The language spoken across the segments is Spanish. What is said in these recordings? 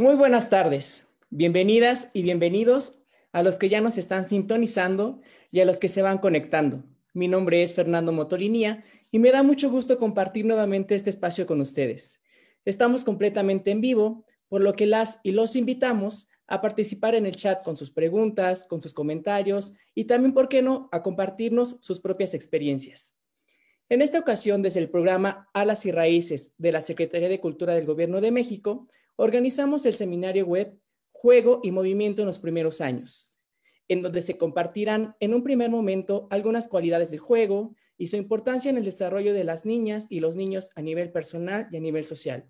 Muy buenas tardes. Bienvenidas y bienvenidos a los que ya nos están sintonizando y a los que se van conectando. Mi nombre es Fernando Motolinía y me da mucho gusto compartir nuevamente este espacio con ustedes. Estamos completamente en vivo, por lo que las y los invitamos a participar en el chat con sus preguntas, con sus comentarios y también, ¿por qué no?, a compartirnos sus propias experiencias. En esta ocasión, desde el programa Alas y Raíces de la Secretaría de Cultura del Gobierno de México, organizamos el seminario web Juego y Movimiento en los primeros años, en donde se compartirán en un primer momento algunas cualidades del juego y su importancia en el desarrollo de las niñas y los niños a nivel personal y a nivel social.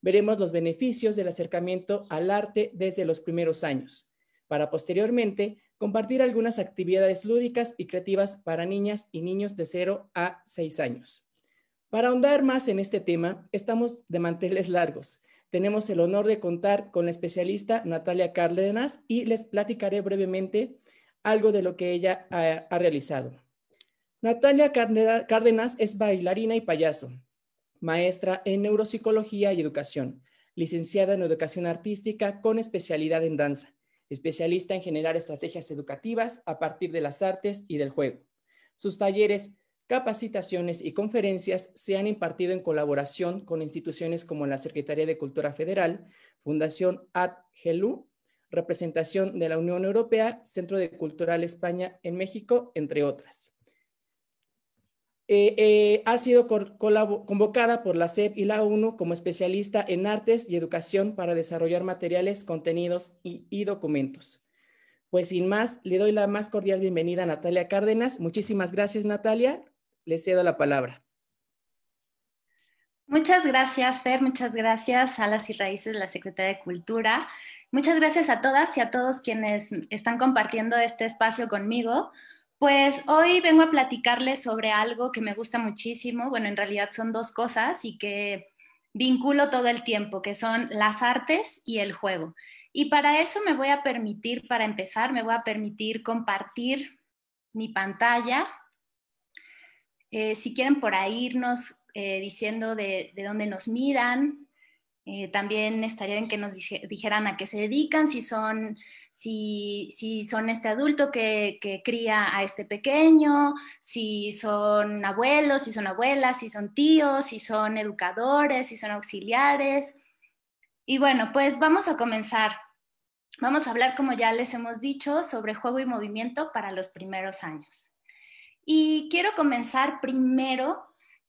Veremos los beneficios del acercamiento al arte desde los primeros años, para posteriormente compartir algunas actividades lúdicas y creativas para niñas y niños de 0 a 6 años. Para ahondar más en este tema, estamos de manteles largos tenemos el honor de contar con la especialista Natalia Cárdenas y les platicaré brevemente algo de lo que ella ha, realizado. Natalia Cárdenas es bailarina y payaso, maestra en neuropsicología y educación, licenciada en educación artística con especialidad en danza, especialista en generar estrategias educativas a partir de las artes y del juego. Sus talleres capacitaciones y conferencias se han impartido en colaboración con instituciones como la Secretaría de Cultura Federal, Fundación AdGelu, Representación de la Unión Europea, Centro de Cultural España en México, entre otras. Eh, eh, ha sido convocada por la CEP y la ONU como especialista en artes y educación para desarrollar materiales, contenidos y, y documentos. Pues sin más, le doy la más cordial bienvenida a Natalia Cárdenas. Muchísimas gracias, Natalia le cedo la palabra. Muchas gracias, Fer. Muchas gracias a las y raíces de la Secretaría de Cultura. Muchas gracias a todas y a todos quienes están compartiendo este espacio conmigo. Pues hoy vengo a platicarles sobre algo que me gusta muchísimo. Bueno, en realidad son dos cosas y que vinculo todo el tiempo, que son las artes y el juego. Y para eso me voy a permitir, para empezar, me voy a permitir compartir mi pantalla eh, si quieren por ahí irnos eh, diciendo de, dónde nos miran, eh, también estaría bien que nos dijeran a qué se dedican, si son, si, son este adulto que, que, cría a este pequeño, si son abuelos, si son abuelas, si son tíos, si son educadores, si son auxiliares. Y bueno, pues vamos a comenzar. Vamos a hablar, como ya les hemos dicho, sobre juego y movimiento para los primeros años. Y quiero comenzar primero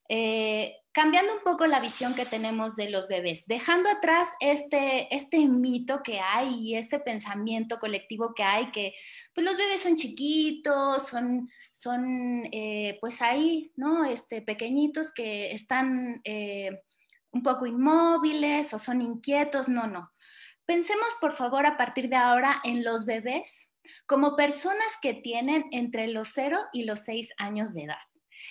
eh, cambiando un poco la visión que tenemos de los bebés, dejando atrás este, este mito que hay y este pensamiento colectivo que hay, que pues, los bebés son chiquitos, son, son eh, pues ahí, ¿no? Este, pequeñitos que están eh, un poco inmóviles o son inquietos, no, no. Pensemos por favor a partir de ahora en los bebés como personas que tienen entre los 0 y los 6 años de edad.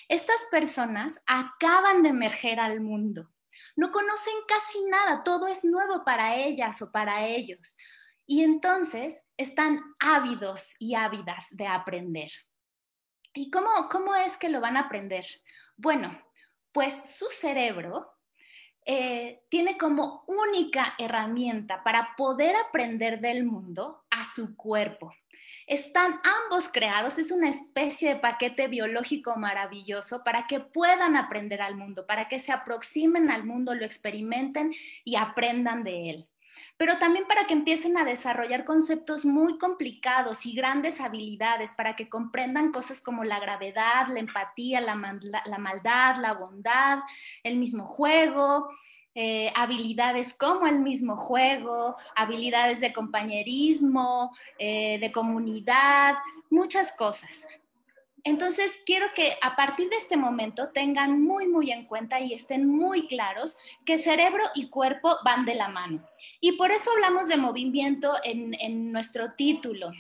Estas personas acaban de emerger al mundo, no conocen casi nada, todo es nuevo para ellas o para ellos. Y entonces están ávidos y ávidas de aprender. ¿Y cómo, cómo es que lo van a aprender? Bueno, pues su cerebro eh, tiene como única herramienta para poder aprender del mundo a su cuerpo. Están ambos creados, es una especie de paquete biológico maravilloso para que puedan aprender al mundo, para que se aproximen al mundo, lo experimenten y aprendan de él pero también para que empiecen a desarrollar conceptos muy complicados y grandes habilidades, para que comprendan cosas como la gravedad, la empatía, la, maldad, la bondad, el mismo juego, eh, habilidades como el mismo juego, habilidades de compañerismo, eh, de comunidad, muchas cosas. Entonces, quiero que a partir de este momento tengan muy, muy en cuenta y estén muy claros que cerebro y cuerpo van de la mano. Y por eso hablamos de movimiento en, en nuestro título,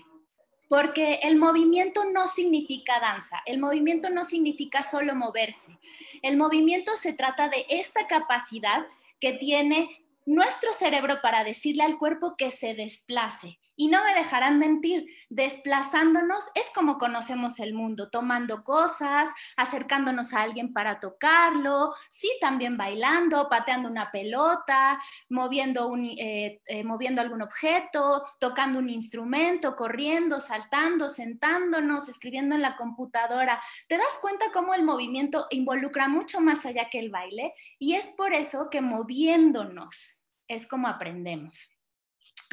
porque el movimiento no significa danza, el movimiento no significa solo moverse, el movimiento se trata de esta capacidad que tiene nuestro cerebro para decirle al cuerpo que se desplace, y no me dejarán mentir, desplazándonos es como conocemos el mundo, tomando cosas, acercándonos a alguien para tocarlo, sí, también bailando, pateando una pelota, eh, eh, moviendo, algún objeto, tocando un instrumento, corriendo, saltando, sentándonos, escribiendo en la computadora. ¿Te das cuenta cómo el movimiento involucra mucho más allá que el baile? Y es por eso que moviéndonos es como aprendemos.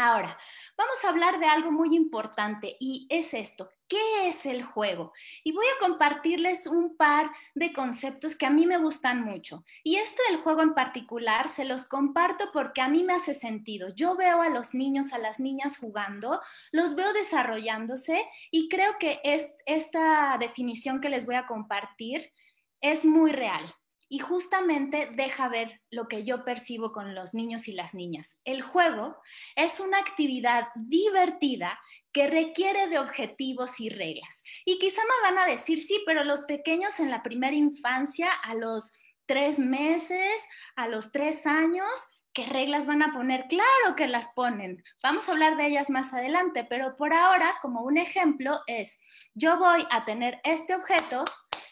Ahora, vamos a hablar de algo muy importante y es esto. ¿Qué es el juego? Y voy a compartirles un par de conceptos que a mí me gustan mucho. Y este del juego en particular se los comparto porque a mí me hace sentido. Yo veo a los niños, a las niñas jugando, los veo desarrollándose y creo que esta definición que les voy a compartir es muy real y justamente deja ver lo que yo percibo con los niños y las niñas. El juego es una actividad divertida que requiere de objetivos y reglas. Y quizá me van a decir, sí, pero los pequeños en la primera infancia, a los tres meses, a los tres años, ¿qué reglas van a poner? Claro que las ponen. Vamos a hablar de ellas más adelante, pero por ahora, como un ejemplo, es, yo voy a tener este objeto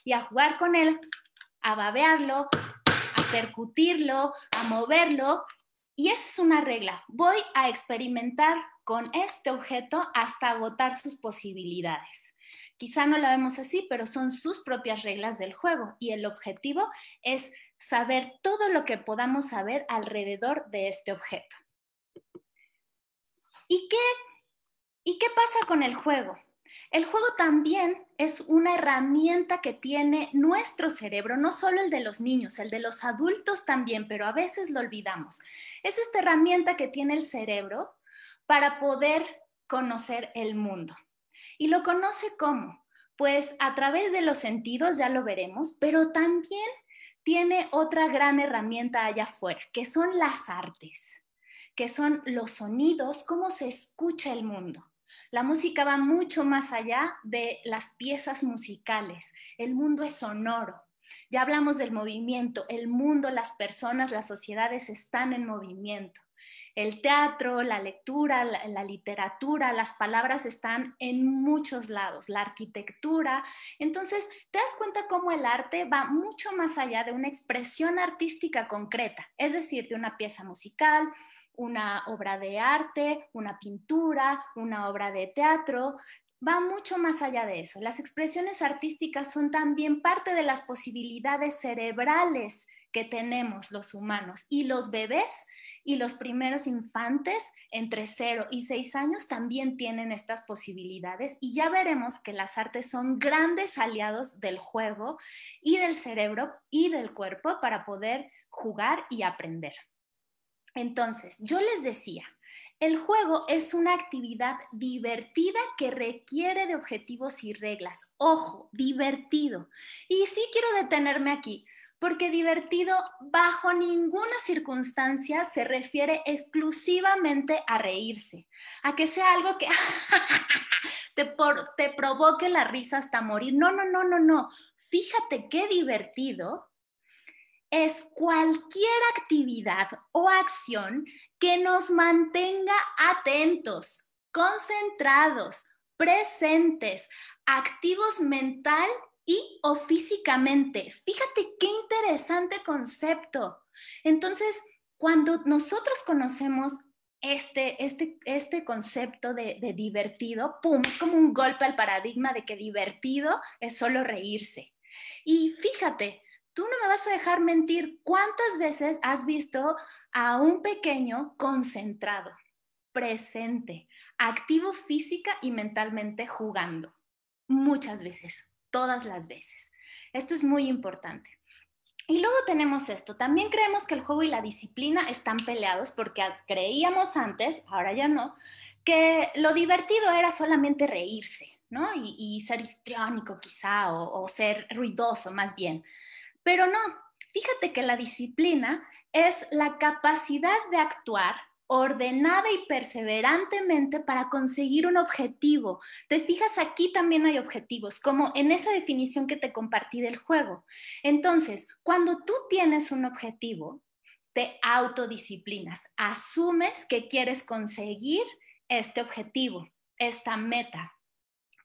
y a jugar con él a babearlo, a percutirlo, a moverlo. Y esa es una regla. Voy a experimentar con este objeto hasta agotar sus posibilidades. Quizá no la vemos así, pero son sus propias reglas del juego y el objetivo es saber todo lo que podamos saber alrededor de este objeto. ¿Y qué, ¿Y qué pasa con el juego? El juego también es una herramienta que tiene nuestro cerebro, no solo el de los niños, el de los adultos también, pero a veces lo olvidamos. Es esta herramienta que tiene el cerebro para poder conocer el mundo. ¿Y lo conoce cómo? Pues a través de los sentidos, ya lo veremos, pero también tiene otra gran herramienta allá afuera, que son las artes, que son los sonidos, cómo se escucha el mundo. La música va mucho más allá de las piezas musicales. El mundo es sonoro. Ya hablamos del movimiento. El mundo, las personas, las sociedades están en movimiento. El teatro, la lectura, la, literatura, las palabras están en muchos lados, la arquitectura. Entonces, te das cuenta cómo el arte va mucho más allá de una expresión artística concreta, es decir, de una pieza musical, una obra de arte, una pintura, una obra de teatro, va mucho más allá de eso. Las expresiones artísticas son también parte de las posibilidades cerebrales que tenemos los humanos y los bebés y los primeros infantes entre 0 y 6 años también tienen estas posibilidades y ya veremos que las artes son grandes aliados del juego y del cerebro y del cuerpo para poder jugar y aprender. Entonces, yo les decía, el juego es una actividad divertida que requiere de objetivos y reglas. Ojo, divertido. Y sí quiero detenerme aquí, porque divertido bajo ninguna circunstancia se refiere exclusivamente a reírse, a que sea algo que te, provoque la risa hasta morir. No, no, no, no, no. Fíjate qué divertido es cualquier actividad o acción que nos mantenga atentos, concentrados, presentes, activos mental y o físicamente. Fíjate qué interesante concepto. Entonces, cuando nosotros conocemos este, este, este concepto de, divertido, ¡pum!, como un golpe al paradigma de que divertido es solo reírse. Y fíjate, tú no me vas a dejar mentir. ¿Cuántas veces has visto a un pequeño concentrado, presente, activo física y mentalmente jugando? Muchas veces, todas las veces. Esto es muy importante. Y luego tenemos esto, también creemos que el juego y la disciplina están peleados porque creíamos antes, ahora ya no, que lo divertido era solamente reírse, ¿no? Y, ser histriónico quizá o ser ruidoso más bien. Pero no, fíjate que la disciplina es la capacidad de actuar ordenada y perseverantemente para conseguir un objetivo. Te fijas, aquí también hay objetivos, como en esa definición que te compartí del juego. Entonces, cuando tú tienes un objetivo, te autodisciplinas, asumes que quieres conseguir este objetivo, esta meta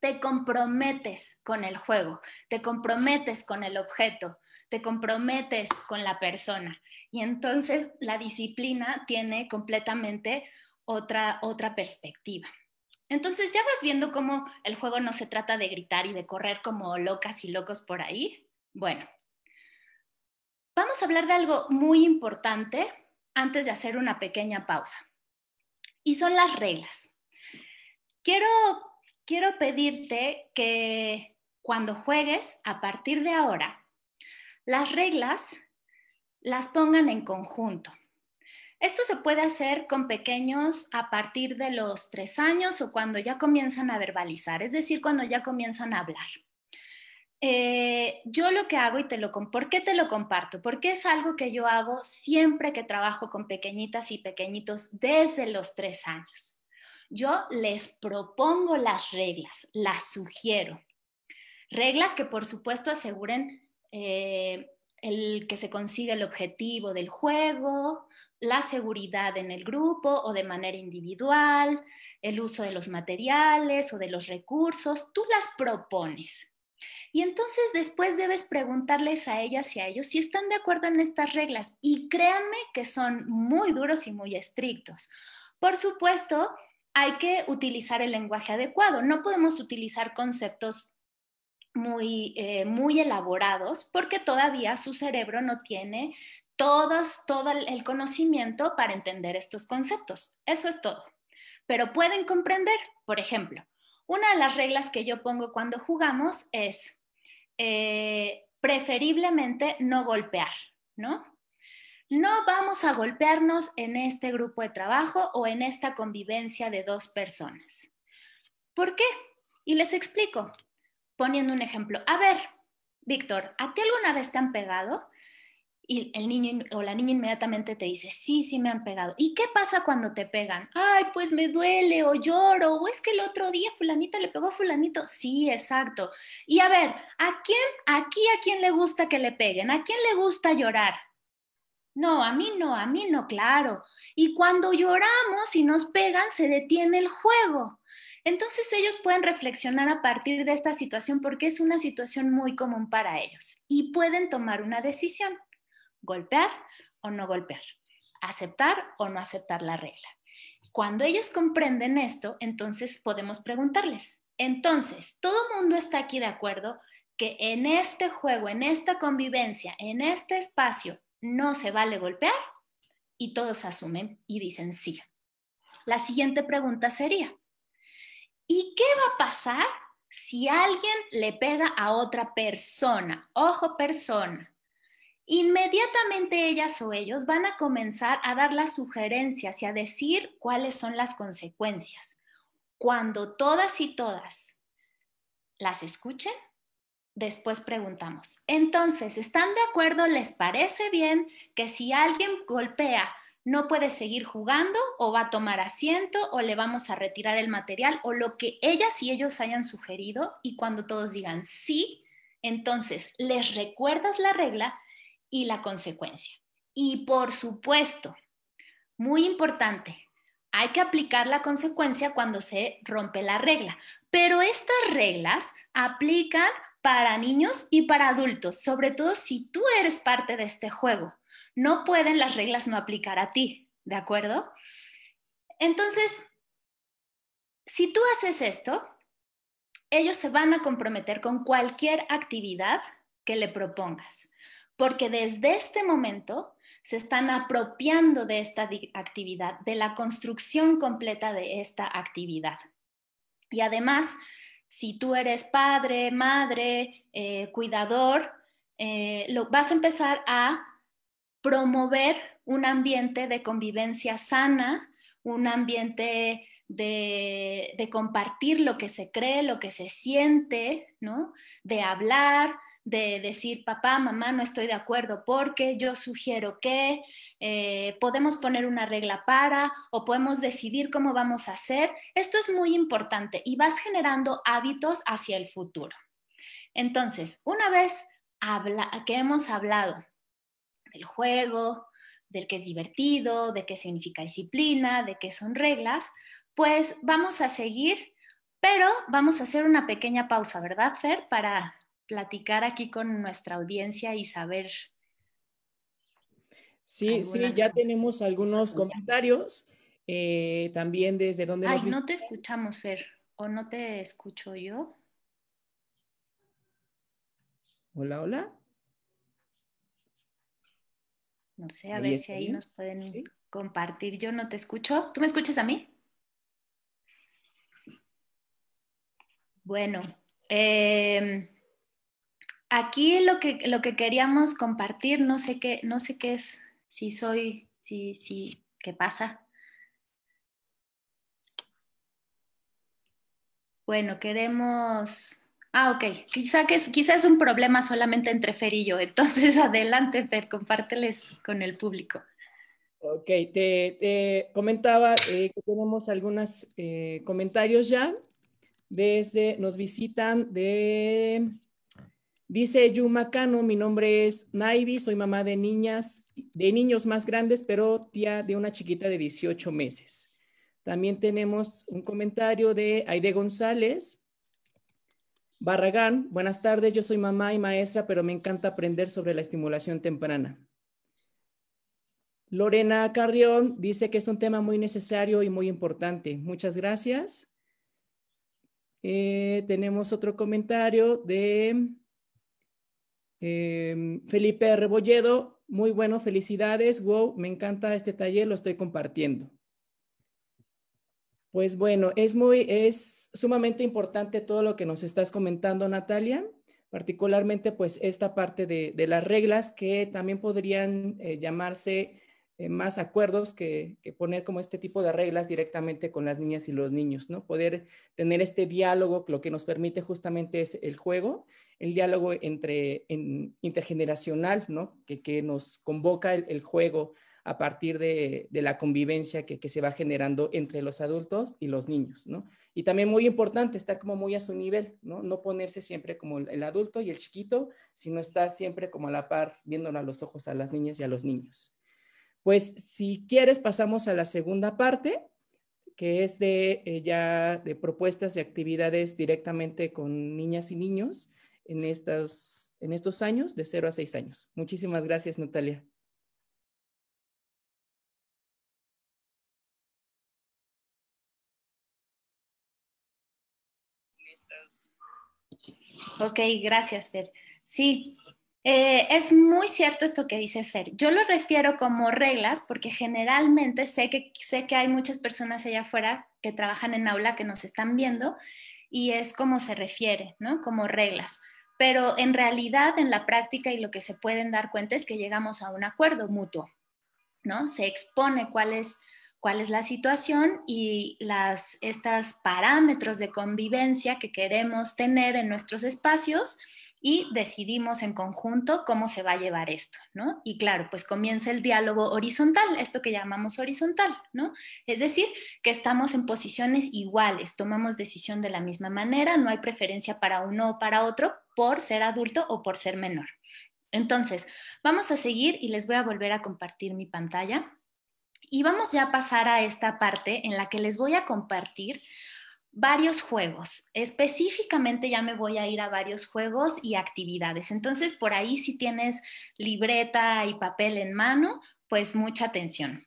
te comprometes con el juego, te comprometes con el objeto, te comprometes con la persona. Y entonces la disciplina tiene completamente otra, otra perspectiva. Entonces ya vas viendo cómo el juego no se trata de gritar y de correr como locas y locos por ahí. Bueno, vamos a hablar de algo muy importante antes de hacer una pequeña pausa. Y son las reglas. Quiero quiero pedirte que cuando juegues, a partir de ahora, las reglas las pongan en conjunto. Esto se puede hacer con pequeños a partir de los tres años o cuando ya comienzan a verbalizar, es decir, cuando ya comienzan a hablar. Eh, yo lo que hago y te lo ¿por qué te lo comparto? Porque es algo que yo hago siempre que trabajo con pequeñitas y pequeñitos desde los tres años. Yo les propongo las reglas, las sugiero. Reglas que por supuesto aseguren eh, el que se consiga el objetivo del juego, la seguridad en el grupo o de manera individual, el uso de los materiales o de los recursos, tú las propones. Y entonces después debes preguntarles a ellas y a ellos si están de acuerdo en estas reglas. Y créanme que son muy duros y muy estrictos. Por supuesto, hay que utilizar el lenguaje adecuado. No podemos utilizar conceptos muy, eh, elaborados porque todavía su cerebro no tiene todo el conocimiento para entender estos conceptos. Eso es todo. Pero pueden comprender, por ejemplo, una de las reglas que yo pongo cuando jugamos es eh, preferiblemente no golpear, ¿no? no vamos a golpearnos en este grupo de trabajo o en esta convivencia de dos personas. ¿Por qué? Y les explico, poniendo un ejemplo. A ver, Víctor, ¿a ti alguna vez te han pegado? Y el niño o la niña inmediatamente te dice, sí, sí me han pegado. ¿Y qué pasa cuando te pegan? Ay, pues me duele o lloro, o es que el otro día fulanita le pegó a fulanito. Sí, exacto. Y a ver, ¿a quién, aquí, a quién le gusta que le peguen? ¿A quién le gusta llorar? No, a mí no, a mí no, claro. Y cuando lloramos y nos pegan, se detiene el juego. Entonces ellos pueden reflexionar a partir de esta situación porque es una situación muy común para ellos y pueden tomar una decisión, golpear o no golpear, aceptar o no aceptar la regla. Cuando ellos comprenden esto, entonces podemos preguntarles, entonces, ¿todo mundo está aquí de acuerdo que en este juego, en esta convivencia, en este espacio, no se vale golpear y todos asumen y dicen sí. La siguiente pregunta sería, ¿y qué va a pasar si alguien le pega a otra persona? Ojo persona. Inmediatamente ellas o ellos van a comenzar a dar las sugerencias y a decir cuáles son las consecuencias. Cuando todas y todas las escuchen, después preguntamos. Entonces, ¿están de acuerdo? ¿Les parece bien que si alguien golpea, no puede seguir jugando o va a tomar asiento o le vamos a retirar el material o lo que ellas y ellos hayan sugerido? Y cuando todos digan sí, entonces les recuerdas la regla y la consecuencia. Y por supuesto, muy importante, hay que aplicar la consecuencia cuando se rompe la regla, pero estas reglas aplican para niños y para adultos, sobre todo si tú eres parte de este juego. No pueden las reglas no aplicar a ti, ¿de acuerdo? Entonces, si tú haces esto, ellos se van a comprometer con cualquier actividad que le propongas, porque desde este momento se están apropiando de esta actividad, de la construcción completa de esta actividad. Y además, si tú eres padre, madre, eh, cuidador, eh, vas a empezar a promover un ambiente de convivencia sana, un ambiente de, de, compartir lo que se cree, lo que se siente, ¿no? De hablar, de decir, papá, mamá, no estoy de acuerdo porque yo sugiero que eh, podemos poner una regla para o podemos decidir cómo vamos a hacer. Esto es muy importante y vas generando hábitos hacia el futuro. Entonces, una vez habla que hemos hablado del juego, del que es divertido, de qué significa disciplina, de qué son reglas, pues vamos a seguir, pero vamos a hacer una pequeña pausa, ¿verdad, Fer? Para platicar aquí con nuestra audiencia y saber. Sí, sí, ya tenemos algunos comentarios eh, también desde donde Ay, no te escuchamos, Fer, o no te escucho yo. Hola, hola. No sé, a ver si ahí nos pueden compartir. Yo no te escucho. ¿Tú me escuchas a mí? Bueno, eh, aquí lo que, lo que queríamos compartir, no sé qué, no sé qué es, si soy, si, si, ¿qué pasa? Bueno, queremos. Ah, ok. Quizá, es, un problema solamente entre Fer y yo. Entonces, adelante, Fer, compárteles con el público. Ok, te, comentaba eh, que tenemos algunos eh, comentarios ya. Desde, nos visitan de Dice Yuma Cano, mi nombre es Naivi, soy mamá de niñas, de niños más grandes, pero tía de una chiquita de 18 meses. También tenemos un comentario de Aide González. Barragán, buenas tardes, yo soy mamá y maestra, pero me encanta aprender sobre la estimulación temprana. Lorena Carrión dice que es un tema muy necesario y muy importante. Muchas gracias. Eh, tenemos otro comentario de Em, Felipe Rebolledo, muy bueno, felicidades, wow, me encanta este taller, lo estoy compartiendo. Pues bueno, es muy, es sumamente importante todo lo que nos estás comentando, Natalia, particularmente pues esta parte de, las reglas que también podrían eh, llamarse eh, más acuerdos que, poner como este tipo de reglas directamente con las niñas y los niños, ¿no? Poder tener este diálogo, lo que nos permite justamente es el juego, el diálogo entre, intergeneracional, ¿no? Que, que nos convoca el, juego a partir de, la convivencia que, que, se va generando entre los adultos y los niños, ¿no? Y también muy importante estar como muy a su nivel, ¿no? No ponerse siempre como el adulto y el chiquito, sino estar siempre como a la par, viéndolo a los ojos a las niñas y a los niños. Pues si quieres pasamos a la segunda parte, que es de eh, de propuestas y actividades directamente con niñas y niños en estos, en estos años, de 0 a 6 años. Muchísimas gracias, Natalia. Ok, gracias, Sí, eh, es muy cierto esto que dice Fer. Yo lo refiero como reglas porque generalmente sé que, sé que hay muchas personas allá afuera que trabajan en aula que nos están viendo y es como se refiere, ¿no? Como reglas. Pero en realidad, en la práctica y lo que se pueden dar cuenta es que llegamos a un acuerdo mutuo, ¿no? Se expone cuál es, la situación y estos parámetros de convivencia que queremos tener en nuestros espacios y decidimos en conjunto cómo se va a llevar esto, ¿no? Y claro, pues comienza el diálogo horizontal, esto que llamamos horizontal, ¿no? Es decir, que estamos en posiciones iguales, tomamos decisión de la misma manera, no hay preferencia para uno o para otro por ser adulto o por ser menor. Entonces, vamos a seguir y les voy a volver a compartir mi pantalla. Y vamos ya a pasar a esta parte en la que les voy a compartir varios juegos. Específicamente ya me voy a ir a varios juegos y actividades. Entonces, por ahí si tienes libreta y papel en mano, pues mucha atención.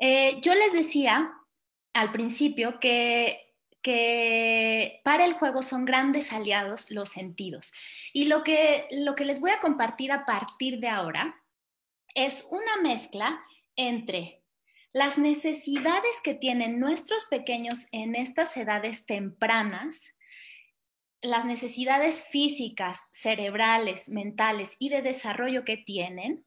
Eh, yo les decía al principio que que para el juego son grandes aliados los sentidos. Y lo que, lo que les voy a compartir a partir de ahora es una mezcla entre las necesidades que tienen nuestros pequeños en estas edades tempranas, las necesidades físicas, cerebrales, mentales y de desarrollo que tienen,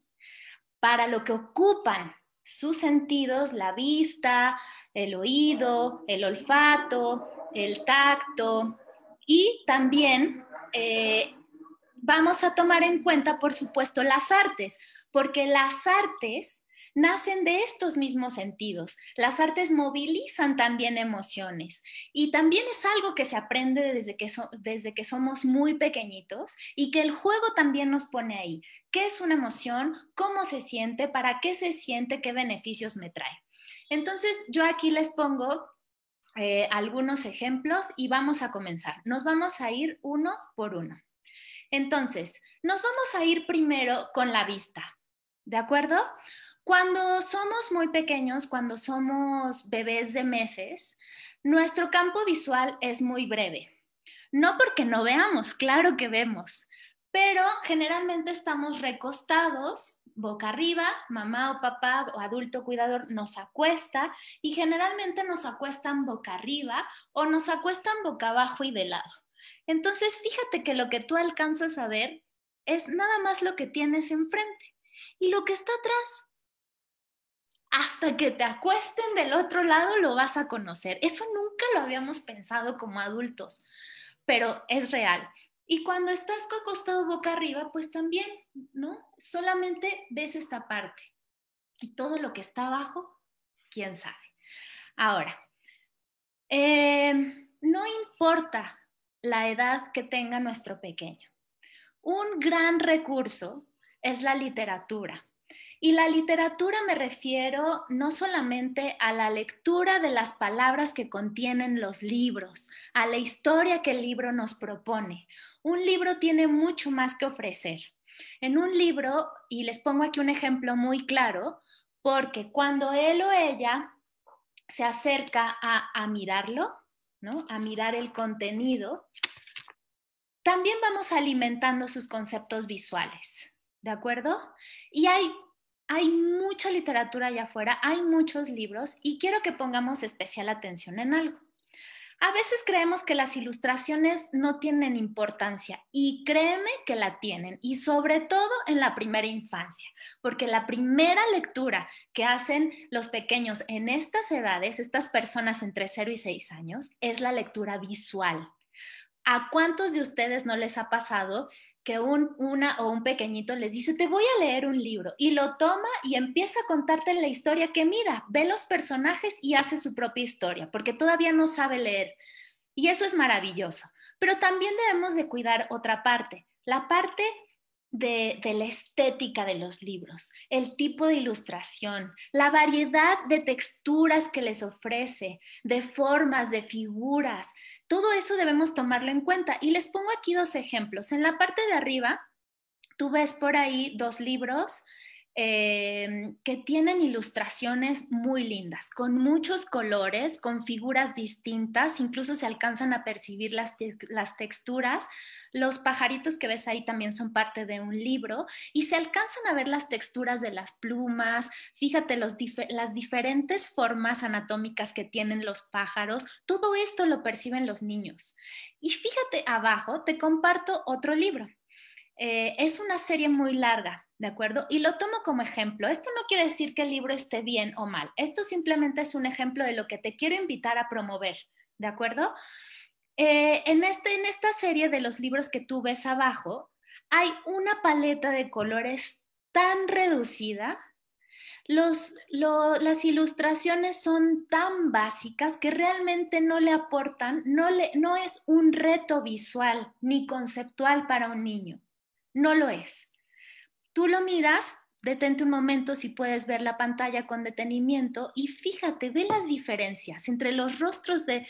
para lo que ocupan sus sentidos, la vista, el oído, el olfato, el tacto y también eh, vamos a tomar en cuenta, por supuesto, las artes, porque las artes nacen de estos mismos sentidos. Las artes movilizan también emociones y también es algo que se aprende desde que, desde que somos muy pequeñitos y que el juego también nos pone ahí. ¿Qué es una emoción? ¿Cómo se siente? ¿Para qué se siente? ¿Qué beneficios me trae? Entonces yo aquí les pongo eh, algunos ejemplos y vamos a comenzar. Nos vamos a ir uno por uno. Entonces, nos vamos a ir primero con la vista, ¿de acuerdo? Cuando somos muy pequeños, cuando somos bebés de meses, nuestro campo visual es muy breve. No porque no veamos, claro que vemos, pero generalmente estamos recostados, boca arriba, mamá o papá o adulto cuidador nos acuesta y generalmente nos acuestan boca arriba o nos acuestan boca abajo y de lado. Entonces, fíjate que lo que tú alcanzas a ver es nada más lo que tienes enfrente y lo que está atrás hasta que te acuesten del otro lado lo vas a conocer. Eso nunca lo habíamos pensado como adultos, pero es real. Y cuando estás acostado boca arriba, pues también, ¿no? Solamente ves esta parte. Y todo lo que está abajo, quién sabe. Ahora, em, no importa la edad que tenga nuestro pequeño. Un gran recurso es la literatura. Y la literatura me refiero no solamente a la lectura de las palabras que contienen los libros, a la historia que el libro nos propone. Un libro tiene mucho más que ofrecer. En un libro, y les pongo aquí un ejemplo muy claro, porque cuando él o ella se acerca a, mirarlo, ¿no? a mirar el contenido, también vamos alimentando sus conceptos visuales, ¿de acuerdo? Y hay hay mucha literatura allá afuera, hay muchos libros y quiero que pongamos especial atención en algo. A veces creemos que las ilustraciones no tienen importancia y créeme que la tienen y sobre todo en la primera infancia, porque la primera lectura que hacen los pequeños en estas edades, estas personas entre 0 y 6 años, es la lectura visual. ¿A cuántos de ustedes no les ha pasado que una o un pequeñito les dice, te voy a leer un libro, y lo toma y empieza a contarte la historia que mira, ve los personajes y hace su propia historia, porque todavía no sabe leer. Y eso es maravilloso. Pero también debemos de cuidar otra parte, la parte de, de, la estética de los libros, el tipo de ilustración, la variedad de texturas que les ofrece, de formas, de figuras, todo eso debemos tomarlo en cuenta. Y les pongo aquí dos ejemplos. En la parte de arriba, tú ves por ahí dos libros, eh, que tienen ilustraciones muy lindas, con muchos colores, con figuras distintas, incluso se alcanzan a percibir las, texturas. Los pajaritos que ves ahí también son parte de un libro y se alcanzan a ver las texturas de las plumas, fíjate las diferentes formas anatómicas que tienen los pájaros, todo esto lo perciben los niños. Y fíjate abajo, te comparto otro libro eh, es una serie muy larga, ¿de acuerdo? Y lo tomo como ejemplo. Esto no quiere decir que el libro esté bien o mal. Esto simplemente es un ejemplo de lo que te quiero invitar a promover, ¿de acuerdo? Eh, este, en, esta serie de los libros que tú ves abajo, hay una paleta de colores tan reducida, las ilustraciones son tan básicas que realmente no le aportan, no, no es un reto visual ni conceptual para un niño. No lo es. Tú lo miras, detente un momento si puedes ver la pantalla con detenimiento y fíjate, ve las diferencias entre los rostros de,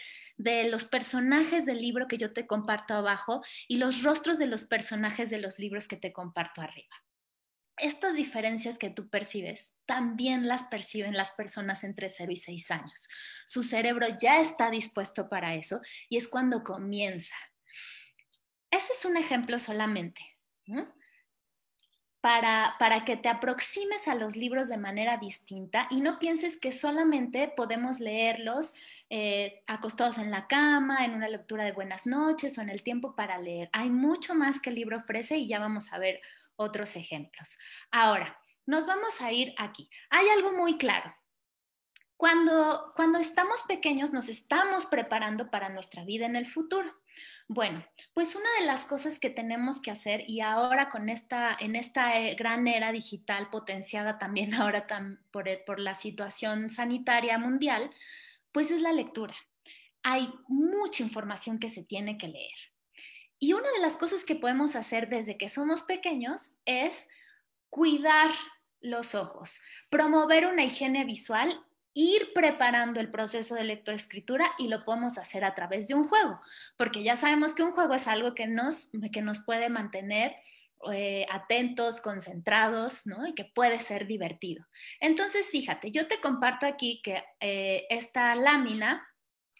los personajes del libro que yo te comparto abajo y los rostros de los personajes de los libros que te comparto arriba. Estas diferencias que tú percibes también las perciben las personas entre 0 y 6 años. Su cerebro ya está dispuesto para eso y es cuando comienza. Ese es un ejemplo solamente, para, que te aproximes a los libros de manera distinta y no pienses que solamente podemos leerlos eh, acostados en la cama, en una lectura de buenas noches o en el tiempo para leer. Hay mucho más que el libro ofrece y ya vamos a ver otros ejemplos. Ahora, nos vamos a ir aquí. Hay algo muy claro. cuando estamos pequeños nos estamos preparando para nuestra vida en el futuro. Bueno, pues una de las cosas que tenemos que hacer y ahora con esta, en esta eh, gran era digital potenciada también ahora por, eh, por la situación sanitaria mundial, pues es la lectura. Hay mucha información que se tiene que leer. Y una de las cosas que podemos hacer desde que somos pequeños es cuidar los ojos, promover una higiene visual ir preparando el proceso de lectoescritura y lo podemos hacer a través de un juego, porque ya sabemos que un juego es algo que nos, que nos puede mantener eh, atentos, concentrados, ¿no? Y que puede ser divertido. Entonces, fíjate, yo te comparto aquí que eh, esta lámina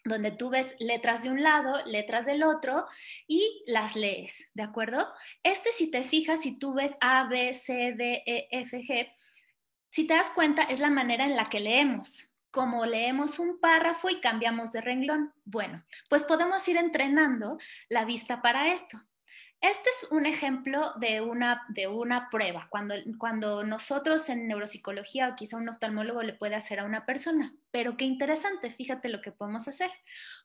donde tú ves letras de un lado, letras del otro y las lees, ¿de acuerdo? Este, si te fijas, si tú ves A, B, C, D, E, F, G, si te das cuenta, es la manera en la que leemos. Como leemos un párrafo y cambiamos de renglón. Bueno, pues podemos ir entrenando la vista para esto. Este es un ejemplo de una, de una prueba, cuando, cuando nosotros en neuropsicología o quizá un oftalmólogo le puede hacer a una persona. Pero qué interesante, fíjate lo que podemos hacer.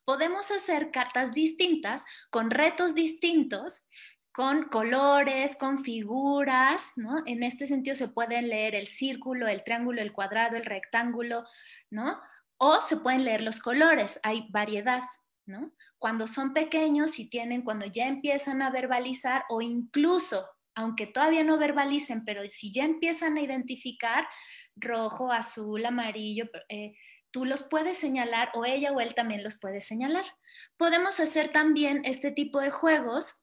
Podemos hacer cartas distintas, con retos distintos, con colores, con figuras, ¿no? En este sentido se pueden leer el círculo, el triángulo, el cuadrado, el rectángulo, ¿no? O se pueden leer los colores, hay variedad, ¿no? Cuando son pequeños y tienen, cuando ya empiezan a verbalizar o incluso, aunque todavía no verbalicen, pero si ya empiezan a identificar rojo, azul, amarillo, eh, tú los puedes señalar o ella o él también los puede señalar. Podemos hacer también este tipo de juegos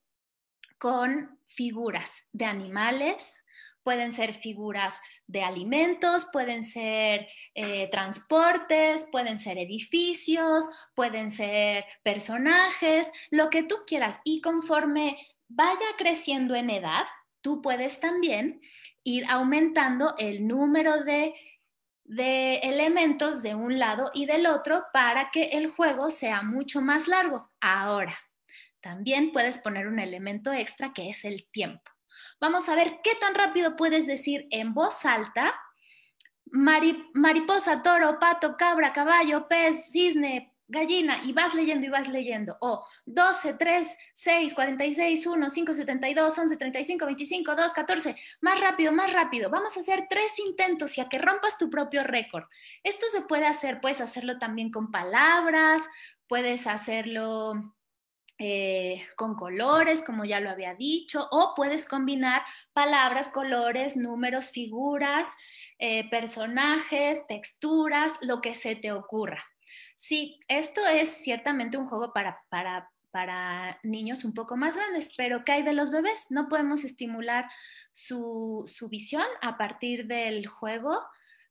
con figuras de animales, pueden ser figuras de alimentos, pueden ser eh, transportes, pueden ser edificios, pueden ser personajes, lo que tú quieras. Y conforme vaya creciendo en edad, tú puedes también ir aumentando el número de elementos de un lado y del otro para que el juego sea mucho más largo. Ahora, también puedes poner un elemento extra que es el tiempo. Vamos a ver qué tan rápido puedes decir en voz alta mariposa, toro, pato, cabra, caballo, pez, cisne, gallina, y vas leyendo y vas leyendo. O 12, 3, 6, 46, 1, 5, 72, 11, 35, 25, 2, 14. Más rápido, más rápido. Vamos a hacer tres intentos y a que rompas tu propio récord. Esto se puede hacer, puedes hacerlo también con palabras, puedes hacerlo eh, con colores, como ya lo había dicho, o puedes combinar palabras, colores, números, figuras, eh, personajes, texturas, lo que se te ocurra. Sí, esto es ciertamente un juego para, para, niños un poco más grandes, pero ¿qué hay de los bebés? No podemos estimular su, su visión a partir del juego.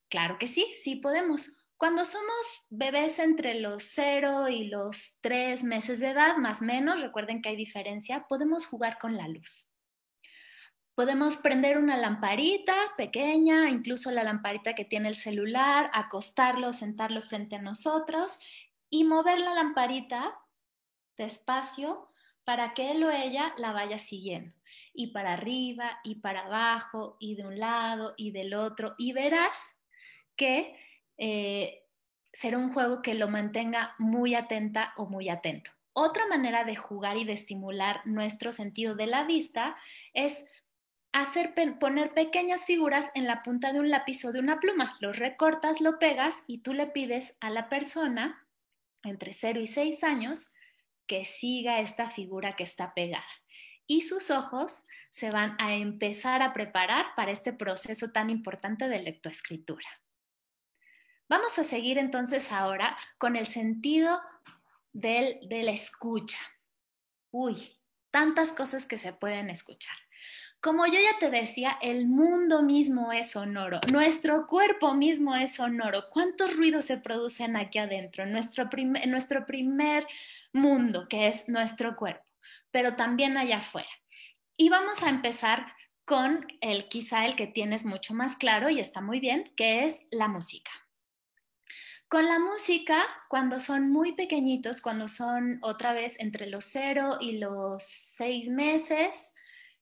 Claro que sí, sí podemos. Cuando somos bebés entre los 0 y los tres meses de edad, más o menos, recuerden que hay diferencia, podemos jugar con la luz. Podemos prender una lamparita pequeña, incluso la lamparita que tiene el celular, acostarlo, sentarlo frente a nosotros y mover la lamparita despacio para que él o ella la vaya siguiendo. Y para arriba, y para abajo, y de un lado, y del otro. Y verás que eh, será un juego que lo mantenga muy atenta o muy atento. Otra manera de jugar y de estimular nuestro sentido de la vista es hacer poner pequeñas figuras en la punta de un lápiz o de una pluma. Lo recortas, lo pegas y tú le pides a la persona entre 0 y 6 años que siga esta figura que está pegada. Y sus ojos se van a empezar a preparar para este proceso tan importante de lectoescritura. Vamos a seguir entonces ahora con el sentido de la escucha. Uy, tantas cosas que se pueden escuchar. Como yo ya te decía, el mundo mismo es sonoro, nuestro cuerpo mismo es sonoro. ¿Cuántos ruidos se producen aquí adentro? en nuestro primer mundo, que es nuestro cuerpo, pero también allá afuera. Y vamos a empezar con el quizá el que tienes mucho más claro y está muy bien, que es la música. Con la música, cuando son muy pequeñitos, cuando son otra vez entre los cero y los seis meses,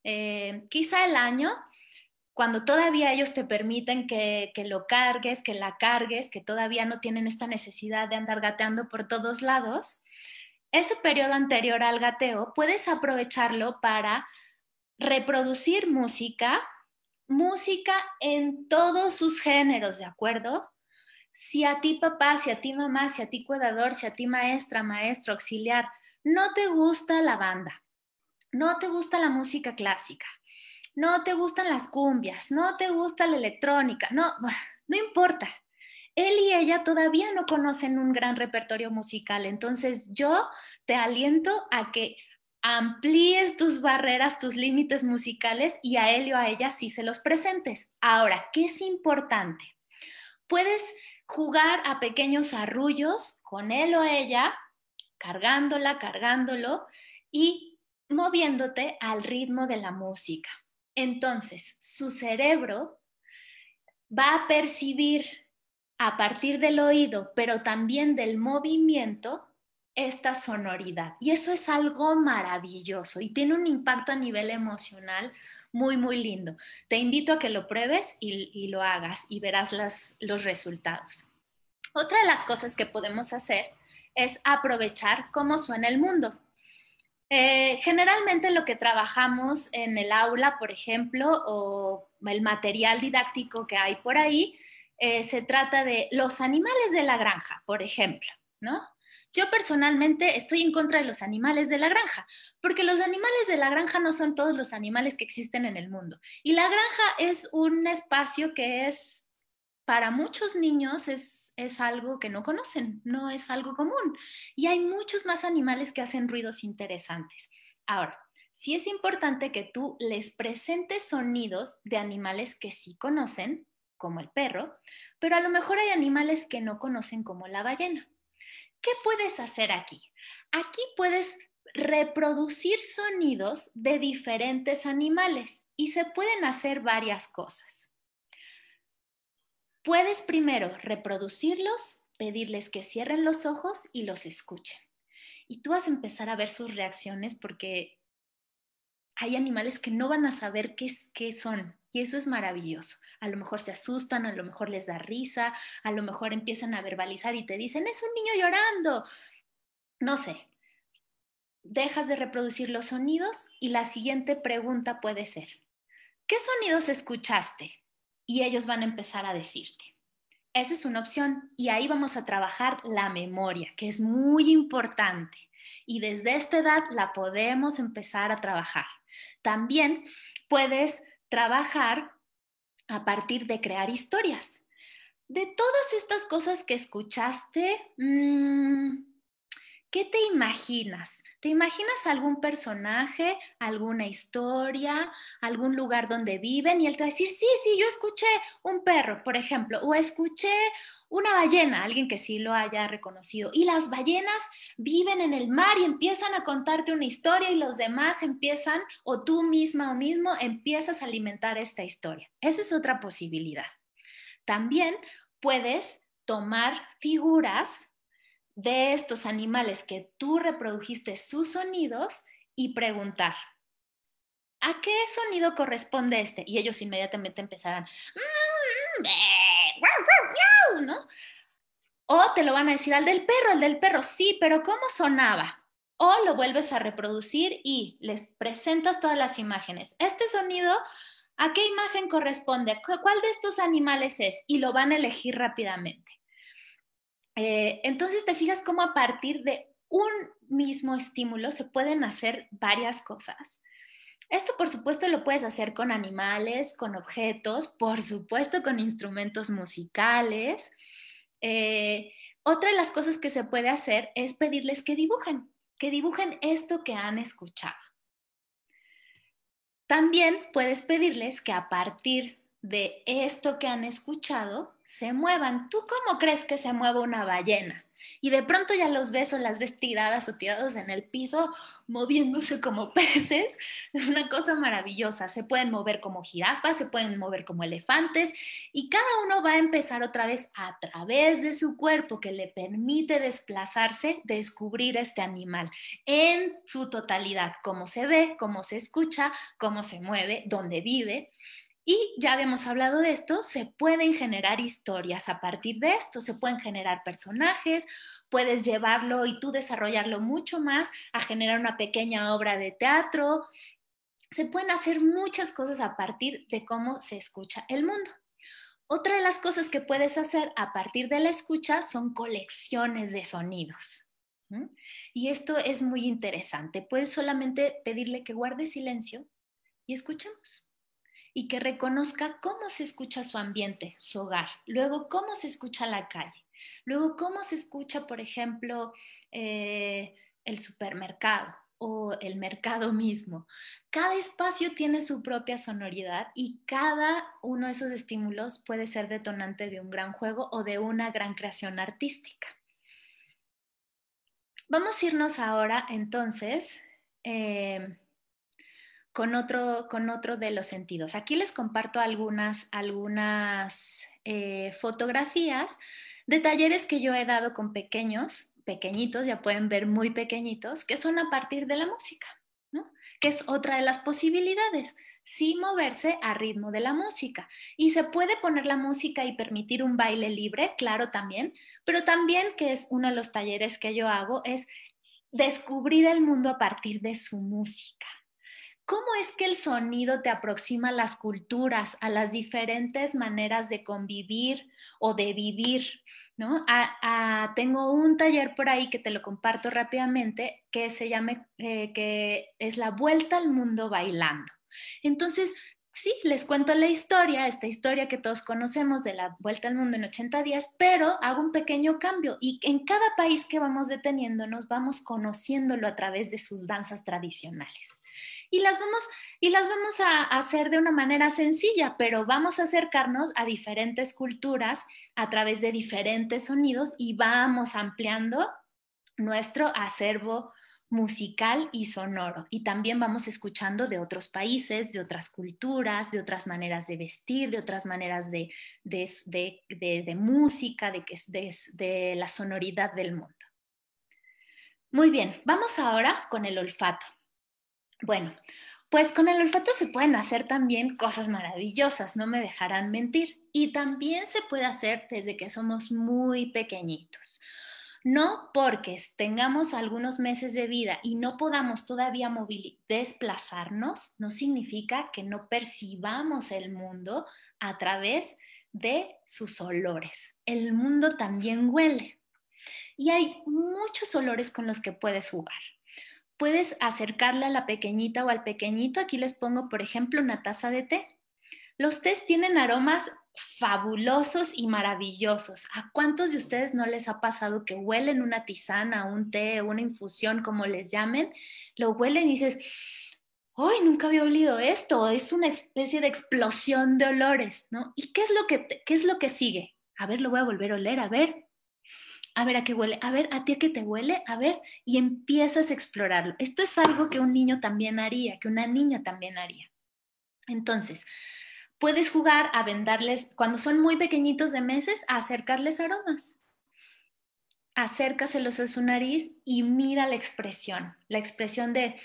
eh, quizá el año, cuando todavía ellos te permiten que, que, lo cargues, que la cargues, que todavía no tienen esta necesidad de andar gateando por todos lados, ese periodo anterior al gateo puedes aprovecharlo para reproducir música, música en todos sus géneros, ¿de acuerdo? si a ti papá, si a ti mamá, si a ti cuidador, si a ti maestra, maestro, auxiliar, no te gusta la banda, no te gusta la música clásica, no te gustan las cumbias, no te gusta la electrónica, no, no importa. Él y ella todavía no conocen un gran repertorio musical, entonces yo te aliento a que amplíes tus barreras, tus límites musicales y a él o a ella sí se los presentes. Ahora, ¿qué es importante? Puedes jugar a pequeños arrullos con él o ella, cargándola, cargándolo y moviéndote al ritmo de la música. Entonces, su cerebro va a percibir a partir del oído, pero también del movimiento, esta sonoridad. Y eso es algo maravilloso y tiene un impacto a nivel emocional muy, muy lindo. Te invito a que lo pruebes y, lo hagas y verás los resultados. Otra de las cosas que podemos hacer es aprovechar cómo suena el mundo. Eh, generalmente lo que trabajamos en el aula, por ejemplo, o el material didáctico que hay por ahí, eh, se trata de los animales de la granja, por ejemplo, ¿no? Yo personalmente estoy en contra de los animales de la granja, porque los animales de la granja no son todos los animales que existen en el mundo. Y la granja es un espacio que es, para muchos niños, es, es algo que no conocen, no es algo común. Y hay muchos más animales que hacen ruidos interesantes. Ahora, sí es importante que tú les presentes sonidos de animales que sí conocen, como el perro, pero a lo mejor hay animales que no conocen como la ballena. ¿Qué puedes hacer aquí? Aquí puedes reproducir sonidos de diferentes animales y se pueden hacer varias cosas. Puedes primero reproducirlos, pedirles que cierren los ojos y los escuchen. Y tú vas a empezar a ver sus reacciones porque hay animales que no van a saber qué, qué son y eso es maravilloso a lo mejor se asustan, a lo mejor les da risa, a lo mejor empiezan a verbalizar y te dicen, es un niño llorando. No sé. Dejas de reproducir los sonidos y la siguiente pregunta puede ser, ¿qué sonidos escuchaste? Y ellos van a empezar a decirte. Esa es una opción y ahí vamos a trabajar la memoria, que es muy importante. Y desde esta edad la podemos empezar a trabajar. También puedes trabajar a partir de crear historias. De todas estas cosas que escuchaste, mmm, ¿Qué te imaginas? ¿Te imaginas algún personaje, alguna historia, algún lugar donde viven? Y él te va a decir, sí, sí, yo escuché un perro, por ejemplo, o escuché una ballena, alguien que sí lo haya reconocido. Y las ballenas viven en el mar y empiezan a contarte una historia y los demás empiezan, o tú misma o mismo, empiezas a alimentar esta historia. Esa es otra posibilidad. También puedes tomar figuras de estos animales que tú reprodujiste sus sonidos y preguntar, ¿a qué sonido corresponde este? Y ellos inmediatamente empezarán, mm, mm, O te lo van a decir al del perro, al del perro, sí, pero ¿cómo sonaba? O lo vuelves a reproducir y les presentas todas las imágenes. Este sonido, ¿a qué imagen corresponde? ¿Cuál de estos animales es? Y lo van a elegir rápidamente. Eh, entonces te fijas cómo a partir de un mismo estímulo se pueden hacer varias cosas. Esto por supuesto lo puedes hacer con animales, con objetos, por supuesto con instrumentos musicales. Eh, otra de las cosas que se puede hacer es pedirles que dibujen, que dibujen esto que han escuchado. También puedes pedirles que a partir de esto que han escuchado se muevan. ¿Tú cómo crees que se mueva una ballena? Y de pronto ya los ves o las ves tiradas o tirados en el piso, moviéndose como peces. Es una cosa maravillosa. Se pueden mover como jirafas, se pueden mover como elefantes y cada uno va a empezar otra vez a través de su cuerpo que le permite desplazarse, descubrir este animal en su totalidad, cómo se ve, cómo se escucha, cómo se mueve, dónde vive. Y ya habíamos hablado de esto, se pueden generar historias a partir de esto, se pueden generar personajes, puedes llevarlo y tú desarrollarlo mucho más a generar una pequeña obra de teatro. Se pueden hacer muchas cosas a partir de cómo se escucha el mundo. Otra de las cosas que puedes hacer a partir de la escucha son colecciones de sonidos. Y esto es muy interesante. Puedes solamente pedirle que guarde silencio y escuchemos y que reconozca cómo se escucha su ambiente, su hogar, luego cómo se escucha la calle, luego cómo se escucha, por ejemplo, eh, el supermercado o el mercado mismo. Cada espacio tiene su propia sonoridad y cada uno de esos estímulos puede ser detonante de un gran juego o de una gran creación artística. Vamos a irnos ahora entonces eh, con otro, con otro de los sentidos. Aquí les comparto algunas, algunas eh, fotografías de talleres que yo he dado con pequeños, pequeñitos, ya pueden ver muy pequeñitos, que son a partir de la música, que es otra de las posibilidades, sí moverse a ritmo de la música. Y se puede poner la música y permitir un baile libre, claro también, pero también que es uno de los talleres que yo hago, es descubrir el mundo a partir de su música. ¿Cómo es que el sonido te aproxima a las culturas, a las diferentes maneras de convivir o de vivir? ¿no? Ah, ah, tengo un taller por ahí que te lo comparto rápidamente que se llama, eh, que es la vuelta al mundo bailando. Entonces, sí, les cuento la historia, esta historia que todos conocemos de la vuelta al mundo en 80 días, pero hago un pequeño cambio y en cada país que vamos deteniéndonos vamos conociéndolo a través de sus danzas tradicionales y las vamos, y las vamos a, hacer de una manera sencilla, pero vamos a acercarnos a diferentes culturas a través de diferentes sonidos y vamos ampliando nuestro acervo musical y sonoro. Y también vamos escuchando de otros países, de otras culturas, de otras maneras de vestir, de otras maneras de, de, de, de música, de la sonoridad del mundo. Muy bien, vamos ahora con el olfato. Bueno, pues con el olfato se pueden hacer también cosas maravillosas, no me dejarán mentir. Y también se puede hacer desde que somos muy pequeñitos. No porque tengamos algunos meses de vida y no podamos todavía desplazarnos, no significa que no percibamos el mundo a través de sus olores. El mundo también huele. Y hay muchos olores con los que puedes jugar puedes acercarle a la pequeñita o al pequeñito. Aquí les pongo, por ejemplo, una taza de té. Los tés tienen aromas fabulosos y maravillosos. ¿A cuántos de ustedes no les ha pasado que huelen una tisana, un té, una infusión, como les llamen? Lo huelen y dices, ¡ay, nunca había olido esto! Es una especie de explosión de olores, ¿no? ¿Y qué es lo que, qué es lo que sigue? A ver, lo voy a volver a oler, a ver, a ver a qué huele, a ver a ti a qué te huele, a ver, y empiezas a explorarlo. Esto es algo que un niño también haría, que una niña también haría. Entonces, puedes jugar a vendarles, cuando son muy pequeñitos de meses, a acercarles aromas. Acércaselos a su nariz y mira la expresión, la expresión de,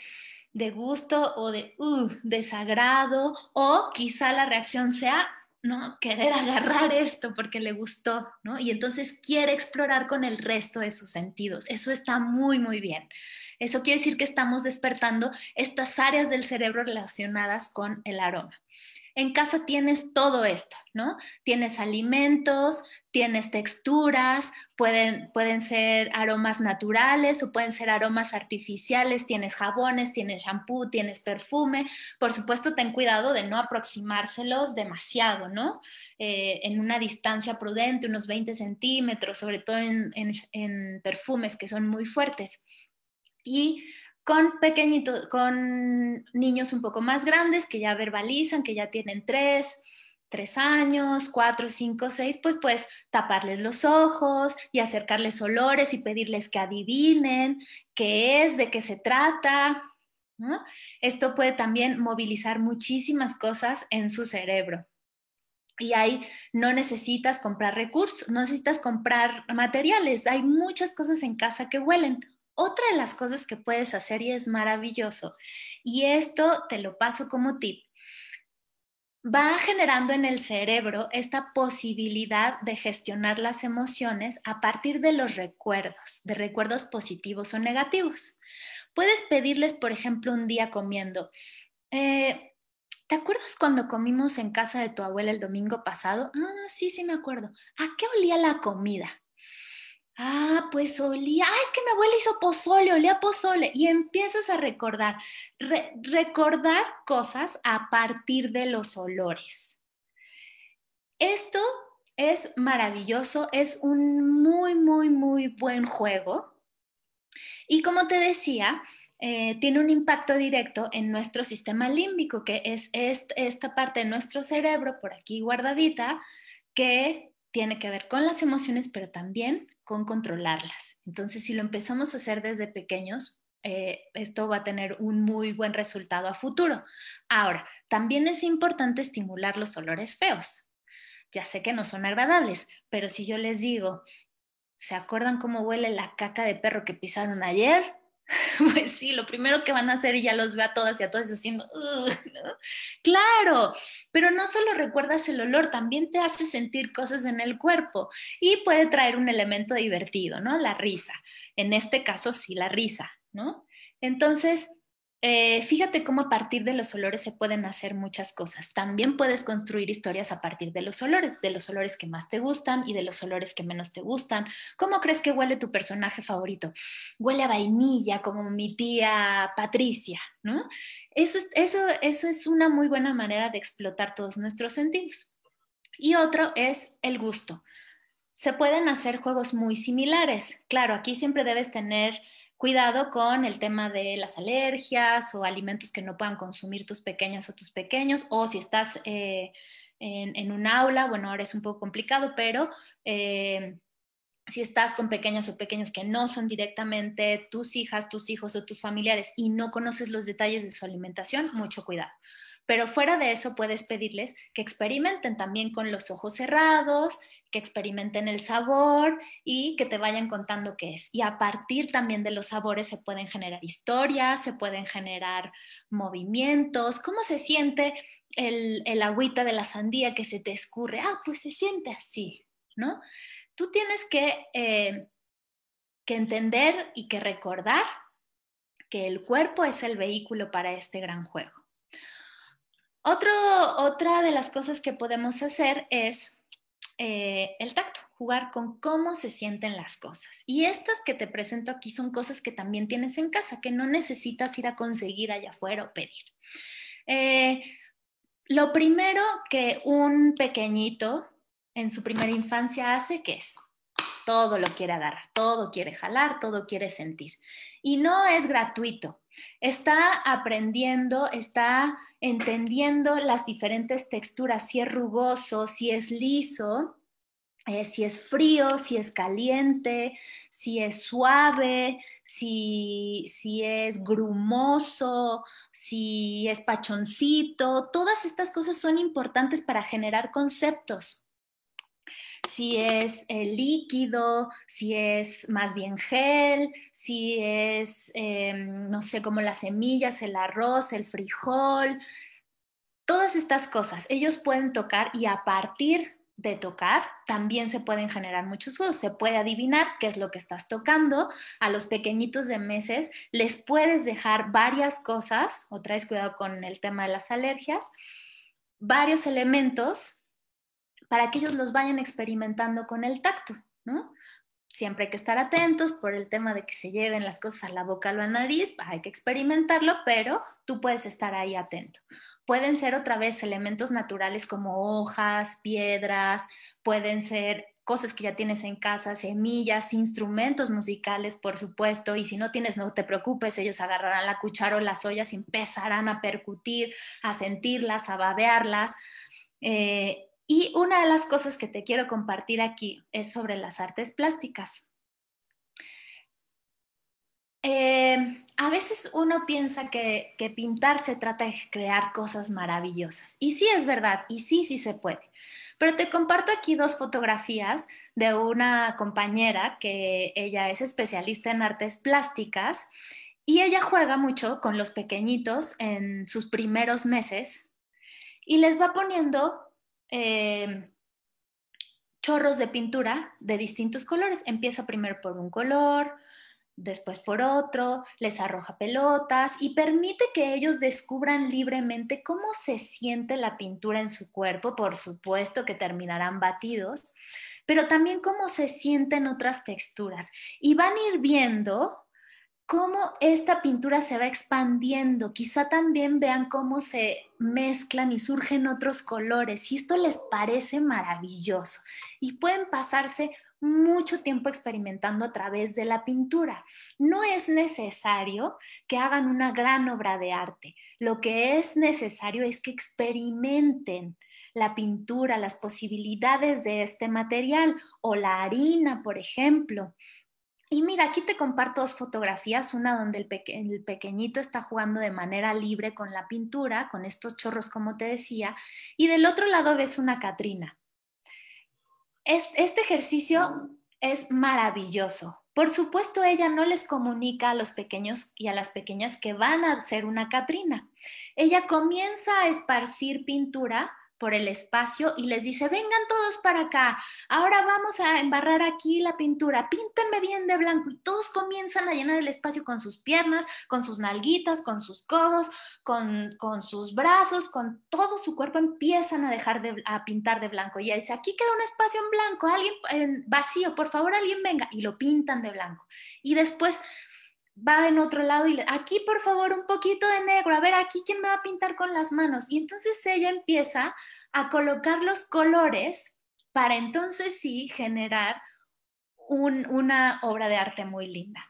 de gusto o de uh, desagrado, o quizá la reacción sea ¿no? Querer agarrar esto porque le gustó, ¿no? Y entonces quiere explorar con el resto de sus sentidos. Eso está muy, muy bien. Eso quiere decir que estamos despertando estas áreas del cerebro relacionadas con el aroma. En casa tienes todo esto, ¿no? Tienes alimentos, tienes texturas, pueden, pueden ser aromas naturales o pueden ser aromas artificiales, tienes jabones, tienes shampoo, tienes perfume. Por supuesto, ten cuidado de no aproximárselos demasiado, ¿no? Eh, en una distancia prudente, unos 20 centímetros, sobre todo en, perfumes que son muy fuertes. Y con pequeñitos, con niños un poco más grandes que ya verbalizan, que ya tienen tres, tres años, cuatro, cinco, seis, pues puedes taparles los ojos y acercarles olores y pedirles que adivinen qué es, de qué se trata. Esto puede también movilizar muchísimas cosas en su cerebro. Y ahí no necesitas comprar recursos, no necesitas comprar materiales, hay muchas cosas en casa que huelen. Otra de las cosas que puedes hacer y es maravilloso, y esto te lo paso como tip, va generando en el cerebro esta posibilidad de gestionar las emociones a partir de los recuerdos, de recuerdos positivos o negativos. Puedes pedirles, por ejemplo, un día comiendo, eh, ¿te acuerdas cuando comimos en casa de tu abuela el domingo pasado? Ah, sí, sí me acuerdo. ¿A qué olía la comida? Ah, pues olía, ah, es que mi abuela hizo pozole, olía pozole. Y empiezas a recordar, recordar cosas a partir de los olores. Esto es maravilloso, es un muy, muy, muy buen juego. Y como te decía, eh, tiene un impacto directo en nuestro sistema límbico, que es esta parte de nuestro cerebro por aquí guardadita, que tiene que ver con las emociones, pero también con controlarlas. Entonces, si lo empezamos a hacer desde pequeños, eh, esto va a tener un muy buen resultado a futuro. Ahora, también es importante estimular los olores feos. Ya sé que no son agradables, pero si yo les digo, ¿se acuerdan cómo huele la caca de perro que pisaron ayer? Pues sí, lo primero que van a hacer y ya los ve a todas y a todos haciendo, ¿no? claro, pero no solo recuerdas el olor, también te hace sentir cosas en el cuerpo y puede traer un elemento divertido, ¿no? La risa. En este caso, sí, la risa, ¿no? Entonces, eh, fíjate cómo a partir de los olores se pueden hacer muchas cosas. También puedes construir historias a partir de los olores, de los olores que más te gustan y de los olores que menos te gustan. ¿Cómo crees que huele tu personaje favorito? Huele a vainilla, como mi tía Patricia, ¿no? Eso eso es una muy buena manera de explotar todos nuestros sentidos. Y otro es el gusto. Se pueden hacer juegos muy similares. Claro, aquí siempre debes tener cuidado con el tema de las alergias o alimentos que no puedan consumir tus pequeñas o tus pequeños, o si estás eh, en, un aula, bueno, ahora es un poco complicado, pero... Eh, si estás con pequeñas o pequeños que no son directamente tus hijas, tus hijos o tus familiares y no conoces los detalles de su alimentación, mucho cuidado. Pero fuera de eso, puedes pedirles que experimenten también con los ojos cerrados, que experimenten el sabor y que te vayan contando qué es. Y a partir también de los sabores se pueden generar historias, se pueden generar movimientos, cómo se siente el, el agüita de la sandía que se te escurre. Ah, pues se siente así, ¿no? Tú tienes que, eh, entender y que recordar que el cuerpo es el vehículo para este gran juego. otra de las cosas que podemos hacer es eh, el tacto, jugar con cómo se sienten las cosas. Y estas que te presento aquí son cosas que también tienes en casa, que no necesitas ir a conseguir allá afuera o pedir. Eh, lo primero que un pequeñito en su primera infancia hace, que es todo lo quiere agarrar, todo quiere jalar, todo quiere sentir. Y no es gratuito, Está aprendiendo, está entendiendo las diferentes texturas, si es rugoso, si es liso, eh, si es frío, si es caliente, si es suave, si, si es grumoso, si es pachoncito. Todas estas cosas son importantes para generar conceptos si es el eh, líquido, si es más bien gel, si es, em, no sé, como las semillas, el arroz, el frijol, todas estas cosas. Ellos pueden tocar y a partir de tocar, también se pueden generar muchos juegos. Se puede adivinar qué es lo que estás tocando. A los pequeñitos de meses les puedes dejar varias cosas, otra vez cuidado con el tema de las alergias, varios elementos para que ellos los vayan experimentando con el tacto, ¿no? Siempre hay que estar atentos por el tema de que se lleven las cosas a la boca o a la nariz, hay que experimentarlo, pero tú puedes estar ahí atento. Pueden ser otra vez elementos naturales como hojas, piedras, pueden ser cosas que ya tienes en casa, semillas, instrumentos musicales, por supuesto, y si no tienes, no te preocupes, ellos agarrarán la cuchara o las ollas y empezarán a percutir, a sentirlas, a babearlas. Eh, y una de las cosas que te quiero compartir aquí es sobre las artes plásticas. Eh, a veces uno piensa que, que, pintar se trata de crear cosas maravillosas. Y sí es verdad, y sí, sí se puede. Pero te comparto aquí dos fotografías de una compañera que ella es especialista en artes plásticas y ella juega mucho con los pequeñitos en sus primeros meses y les va poniendo eh, chorros de pintura de distintos colores. Empieza primero por un color, después por otro, les arroja pelotas y permite que ellos descubran libremente cómo se siente la pintura en su cuerpo. Por supuesto que terminarán batidos, pero también cómo se sienten otras texturas. Y van a ir viendo cómo esta pintura se va expandiendo. Quizá también vean cómo se mezclan y surgen otros colores y esto les parece maravilloso. Y pueden pasarse mucho tiempo experimentando a través de la pintura. No es necesario que hagan una gran obra de arte. Lo que es necesario es que experimenten la pintura, las posibilidades de este material o la harina, por ejemplo. Y mira, aquí te comparto dos fotografías, una donde el, pequeñito está jugando de manera libre con la pintura, con estos chorros, como te decía, y del otro lado ves una Catrina. este ejercicio es maravilloso. Por supuesto, ella no les comunica a los pequeños y a las pequeñas que van a ser una Catrina. Ella comienza a esparcir pintura por el espacio y les dice, vengan todos para acá, ahora vamos a embarrar aquí la pintura, píntenme bien de blanco y todos comienzan a llenar el espacio con sus piernas, con sus nalguitas, con sus codos, con, con sus brazos, con todo su cuerpo empiezan a dejar de, a pintar de blanco. Y ella dice, aquí queda un espacio en blanco, alguien vacío, por favor alguien venga y lo pintan de blanco. Y después va en otro lado y le, aquí por favor un poquito de negro, a ver aquí quién me va a pintar con las manos. Y entonces ella empieza a colocar los colores para entonces sí generar una obra de arte muy linda.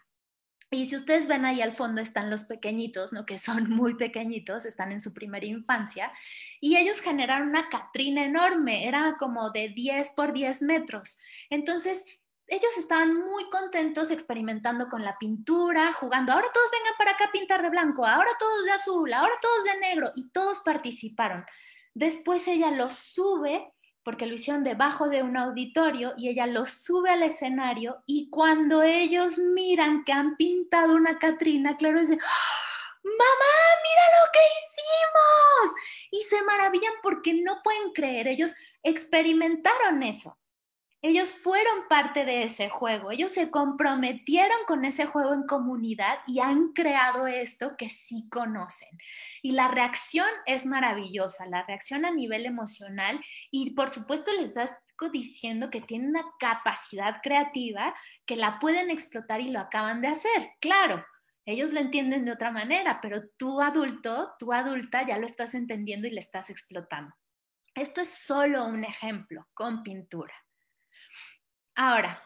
Y si ustedes ven ahí al fondo están los pequeñitos, ¿no? que son muy pequeñitos, están en su primera infancia, y ellos generaron una catrina enorme, era como de 10 por 10 metros. Entonces, ellos estaban muy contentos experimentando con la pintura, jugando, ahora todos vengan para acá a pintar de blanco, ahora todos de azul, ahora todos de negro, y todos participaron. Después ella los sube, porque lo hicieron debajo de un auditorio, y ella los sube al escenario, y cuando ellos miran que han pintado una Catrina, claro, dicen, ¡Mamá, mira lo que hicimos! Y se maravillan porque no pueden creer, ellos experimentaron eso ellos fueron parte de ese juego, ellos se comprometieron con ese juego en comunidad y han creado esto que sí conocen. Y la reacción es maravillosa, la reacción a nivel emocional y por supuesto les estás diciendo que tienen una capacidad creativa que la pueden explotar y lo acaban de hacer. Claro, ellos lo entienden de otra manera, pero tú adulto, tú adulta ya lo estás entendiendo y le estás explotando. Esto es solo un ejemplo con pintura. Ahora,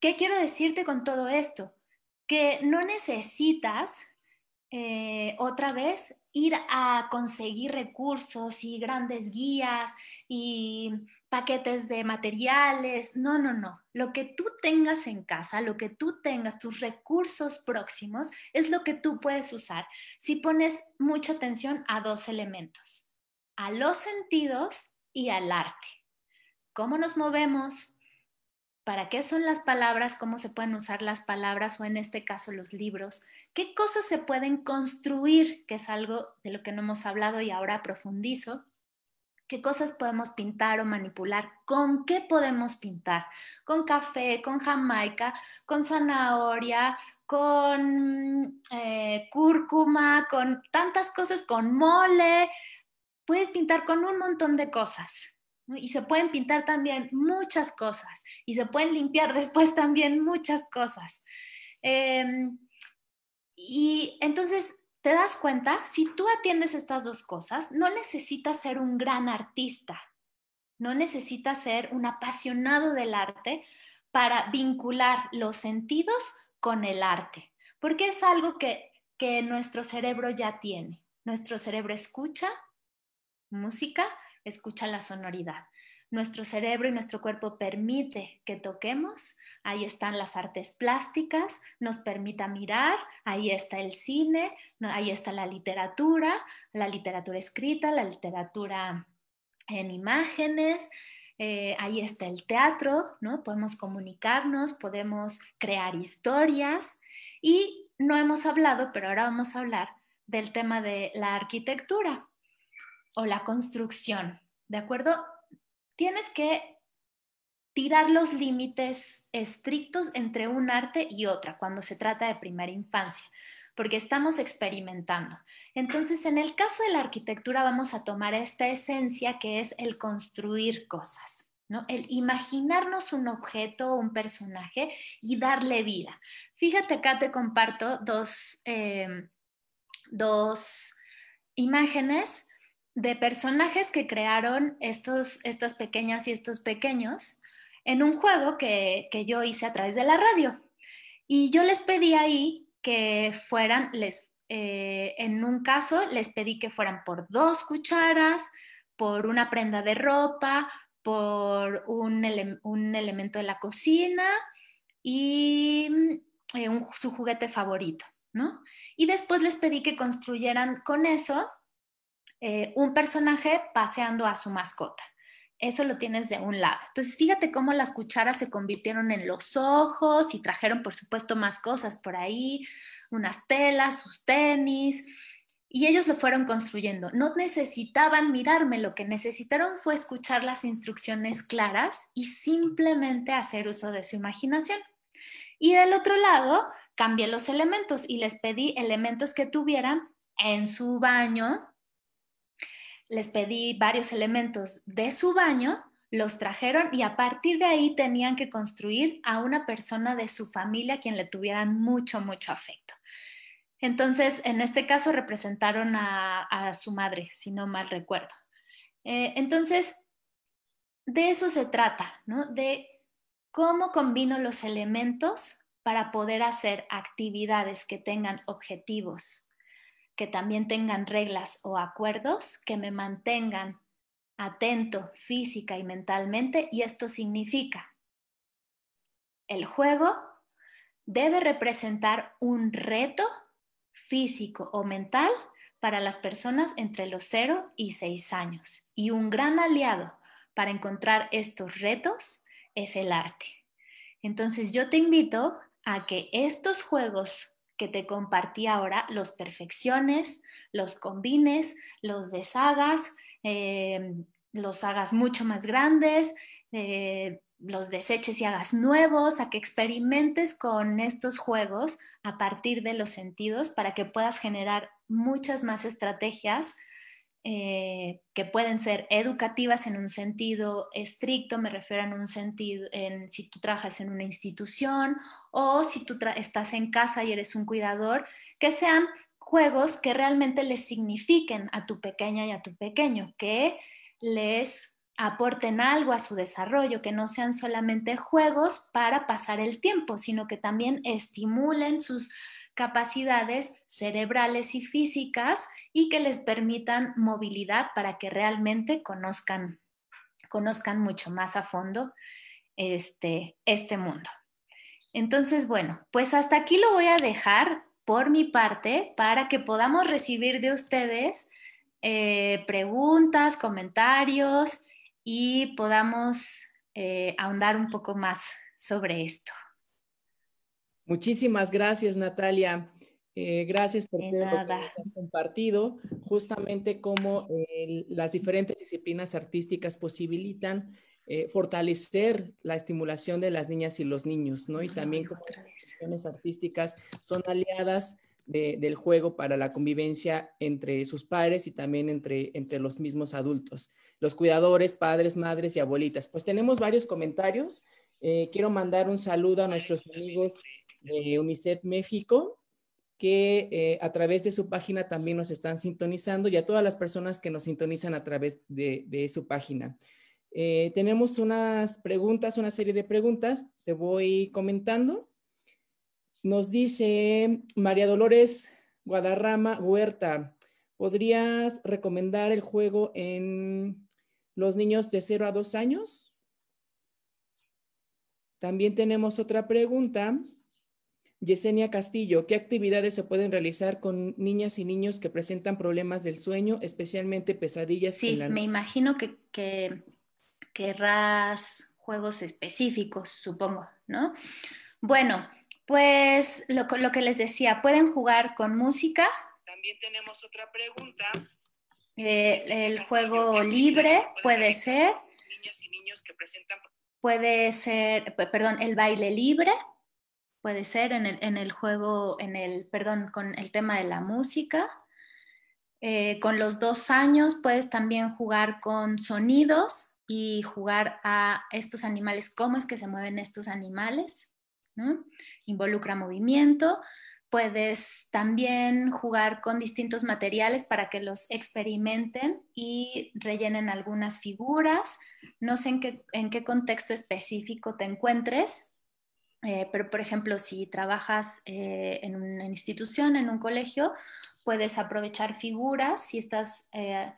¿qué quiero decirte con todo esto? Que no necesitas eh, otra vez ir a conseguir recursos y grandes guías y paquetes de materiales. No, no, no. Lo que tú tengas en casa, lo que tú tengas, tus recursos próximos, es lo que tú puedes usar si pones mucha atención a dos elementos, a los sentidos y al arte. ¿Cómo nos movemos? para qué son las palabras, cómo se pueden usar las palabras o en este caso los libros, qué cosas se pueden construir, que es algo de lo que no hemos hablado y ahora profundizo, qué cosas podemos pintar o manipular, con qué podemos pintar, con café, con jamaica, con zanahoria, con eh, cúrcuma, con tantas cosas, con mole, puedes pintar con un montón de cosas. Y se pueden pintar también muchas cosas y se pueden limpiar después también muchas cosas. Em, y entonces te das cuenta, si tú atiendes estas dos cosas, no necesitas ser un gran artista, no necesitas ser un apasionado del arte para vincular los sentidos con el arte, porque es algo que, que nuestro cerebro ya tiene. Nuestro cerebro escucha música, escucha la sonoridad. Nuestro cerebro y nuestro cuerpo permite que toquemos, ahí están las artes plásticas, nos permita mirar, ahí está el cine, ahí está la literatura, la literatura escrita, la literatura en imágenes, eh, ahí está el teatro, ¿no? Podemos comunicarnos, podemos crear historias y no hemos hablado, pero ahora vamos a hablar del tema de la arquitectura o la construcción, ¿de acuerdo? Tienes que tirar los límites estrictos entre un arte y otra cuando se trata de primera infancia, porque estamos experimentando. Entonces, en el caso de la arquitectura vamos a tomar esta esencia que es el construir cosas, ¿no? El imaginarnos un objeto, un personaje y darle vida. Fíjate, acá te comparto dos, eh, dos imágenes de personajes que crearon estos, estas pequeñas y estos pequeños en un juego que, yo hice a través de la radio. Y yo les pedí ahí que fueran, les, eh, en un caso les pedí que fueran por dos cucharas, por una prenda de ropa, por un, elemento de la cocina y mm, eh, su juguete favorito, ¿no? Y después les pedí que construyeran con eso eh, un personaje paseando a su mascota. Eso lo tienes de un lado. Entonces, fíjate cómo las cucharas se convirtieron en los ojos y trajeron, por supuesto, más cosas por ahí, unas telas, sus tenis, y ellos lo fueron construyendo. No necesitaban mirarme, lo que necesitaron fue escuchar las instrucciones claras y simplemente hacer uso de su imaginación. Y del otro lado, cambié los elementos y les pedí elementos que tuvieran en su baño les pedí varios elementos de su baño, los trajeron y a partir de ahí tenían que construir a una persona de su familia a quien le tuvieran mucho, mucho afecto. Entonces, en este caso representaron a, su madre, si no mal recuerdo. Eh, entonces, de eso se trata, ¿no? De cómo combino los elementos para poder hacer actividades que tengan objetivos, que también tengan reglas o acuerdos que me mantengan atento física y mentalmente y esto significa el juego debe representar un reto físico o mental para las personas entre los 0 y 6 años y un gran aliado para encontrar estos retos es el arte. Entonces yo te invito a que estos juegos que te compartí ahora, los perfecciones, los combines, los deshagas, eh, los hagas mucho más grandes, eh, los deseches y hagas nuevos, a que experimentes con estos juegos a partir de los sentidos para que puedas generar muchas más estrategias eh, que pueden ser educativas en un sentido estricto, me refiero en un sentido, en si tú trabajas en una institución o si tú estás en casa y eres un cuidador, que sean juegos que realmente les signifiquen a tu pequeña y a tu pequeño, que les aporten algo a su desarrollo, que no sean solamente juegos para pasar el tiempo, sino que también estimulen sus capacidades cerebrales y físicas y que les permitan movilidad para que realmente conozcan, conozcan mucho más a fondo este, este mundo. Entonces, bueno, pues hasta aquí lo voy a dejar por mi parte para que podamos recibir de ustedes eh, preguntas, comentarios y podamos eh, ahondar un poco más sobre esto. Muchísimas gracias, Natalia. Eh, gracias por todo lo que has compartido, justamente cómo eh, las diferentes disciplinas artísticas posibilitan eh, fortalecer la estimulación de las niñas y los niños, ¿no? Y también cómo las disciplinas artísticas son aliadas del juego para la convivencia entre sus padres y también entre, entre los mismos adultos, los cuidadores, padres, madres y abuelitas. Pues tenemos varios comentarios. quiero mandar un saludo a nuestros amigos de eh, UNICEF México, que eh, a través de su página también nos están sintonizando y a todas las personas que nos sintonizan a través de, su página. Eh, tenemos unas preguntas, una serie de preguntas, te voy comentando. Nos dice María Dolores Guadarrama Huerta, ¿podrías recomendar el juego en los niños de 0 a 2 años? También tenemos otra pregunta Yesenia Castillo, ¿qué actividades se pueden realizar con niñas y niños que presentan problemas del sueño, especialmente pesadillas? Sí, me imagino que, querrás juegos específicos, supongo, ¿no? Bueno, pues lo, que les decía, pueden jugar con música. También tenemos otra pregunta. Eh, el juego libre puede ser. Niñas y niños que presentan. Puede ser, perdón, el baile libre puede ser en el, juego, en el, perdón, con el tema de la música. Eh, con los dos años puedes también jugar con sonidos y jugar a estos animales, cómo es que se mueven estos animales. Involucra movimiento. Puedes también jugar con distintos materiales para que los experimenten y rellenen algunas figuras. No sé en qué, en qué contexto específico te encuentres, eh, pero, por ejemplo, si trabajas eh, en una institución, en un colegio, puedes aprovechar figuras si estás eh,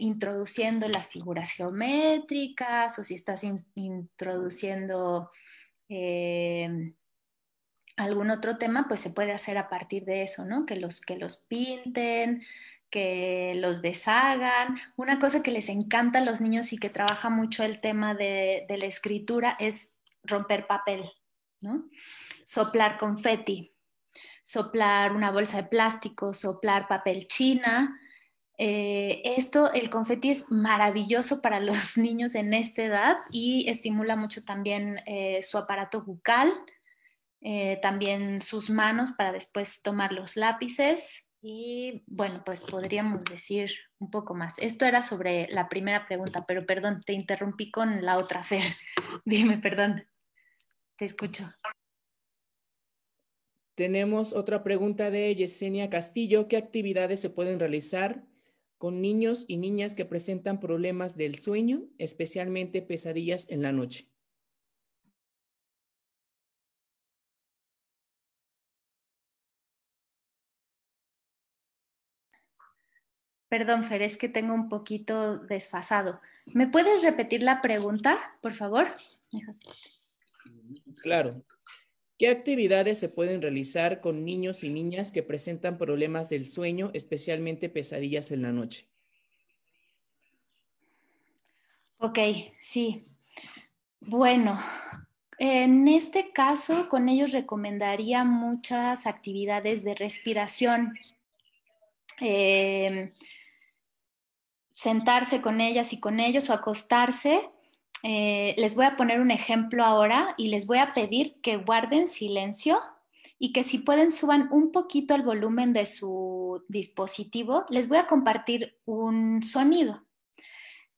introduciendo las figuras geométricas o si estás introduciendo algún otro tema, pues se puede hacer a partir de eso, ¿no? Que los, que los pinten, que los deshagan. Una cosa que les encanta a los niños y que trabaja mucho el tema de la escritura es romper papel, ¿no? soplar confeti, soplar una bolsa de plástico, soplar papel china. Eh, esto, el confeti es maravilloso para los niños en esta edad y estimula mucho también eh, su aparato bucal, eh, también sus manos para después tomar los lápices y bueno, pues podríamos decir un poco más. Esto era sobre la primera pregunta, pero perdón, te interrumpí con la otra, Fer. Dime, perdón. Te escucho. Tenemos otra pregunta de Yesenia Castillo. ¿Qué actividades se pueden realizar con niños y niñas que presentan problemas del sueño, especialmente pesadillas en la noche? Perdón, Fer, es que tengo un poquito desfasado. ¿Me puedes repetir la pregunta, por favor? Claro. ¿Qué actividades se pueden realizar con niños y niñas que presentan problemas del sueño, especialmente pesadillas en la noche? Ok, sí. Bueno, en este caso, con ellos recomendaría muchas actividades de respiración. Em, sentarse con ellas y con ellos o acostarse. Eh, les voy a poner un ejemplo ahora y les voy a pedir que guarden silencio y que si pueden suban un poquito el volumen de su dispositivo. Les voy a compartir un sonido.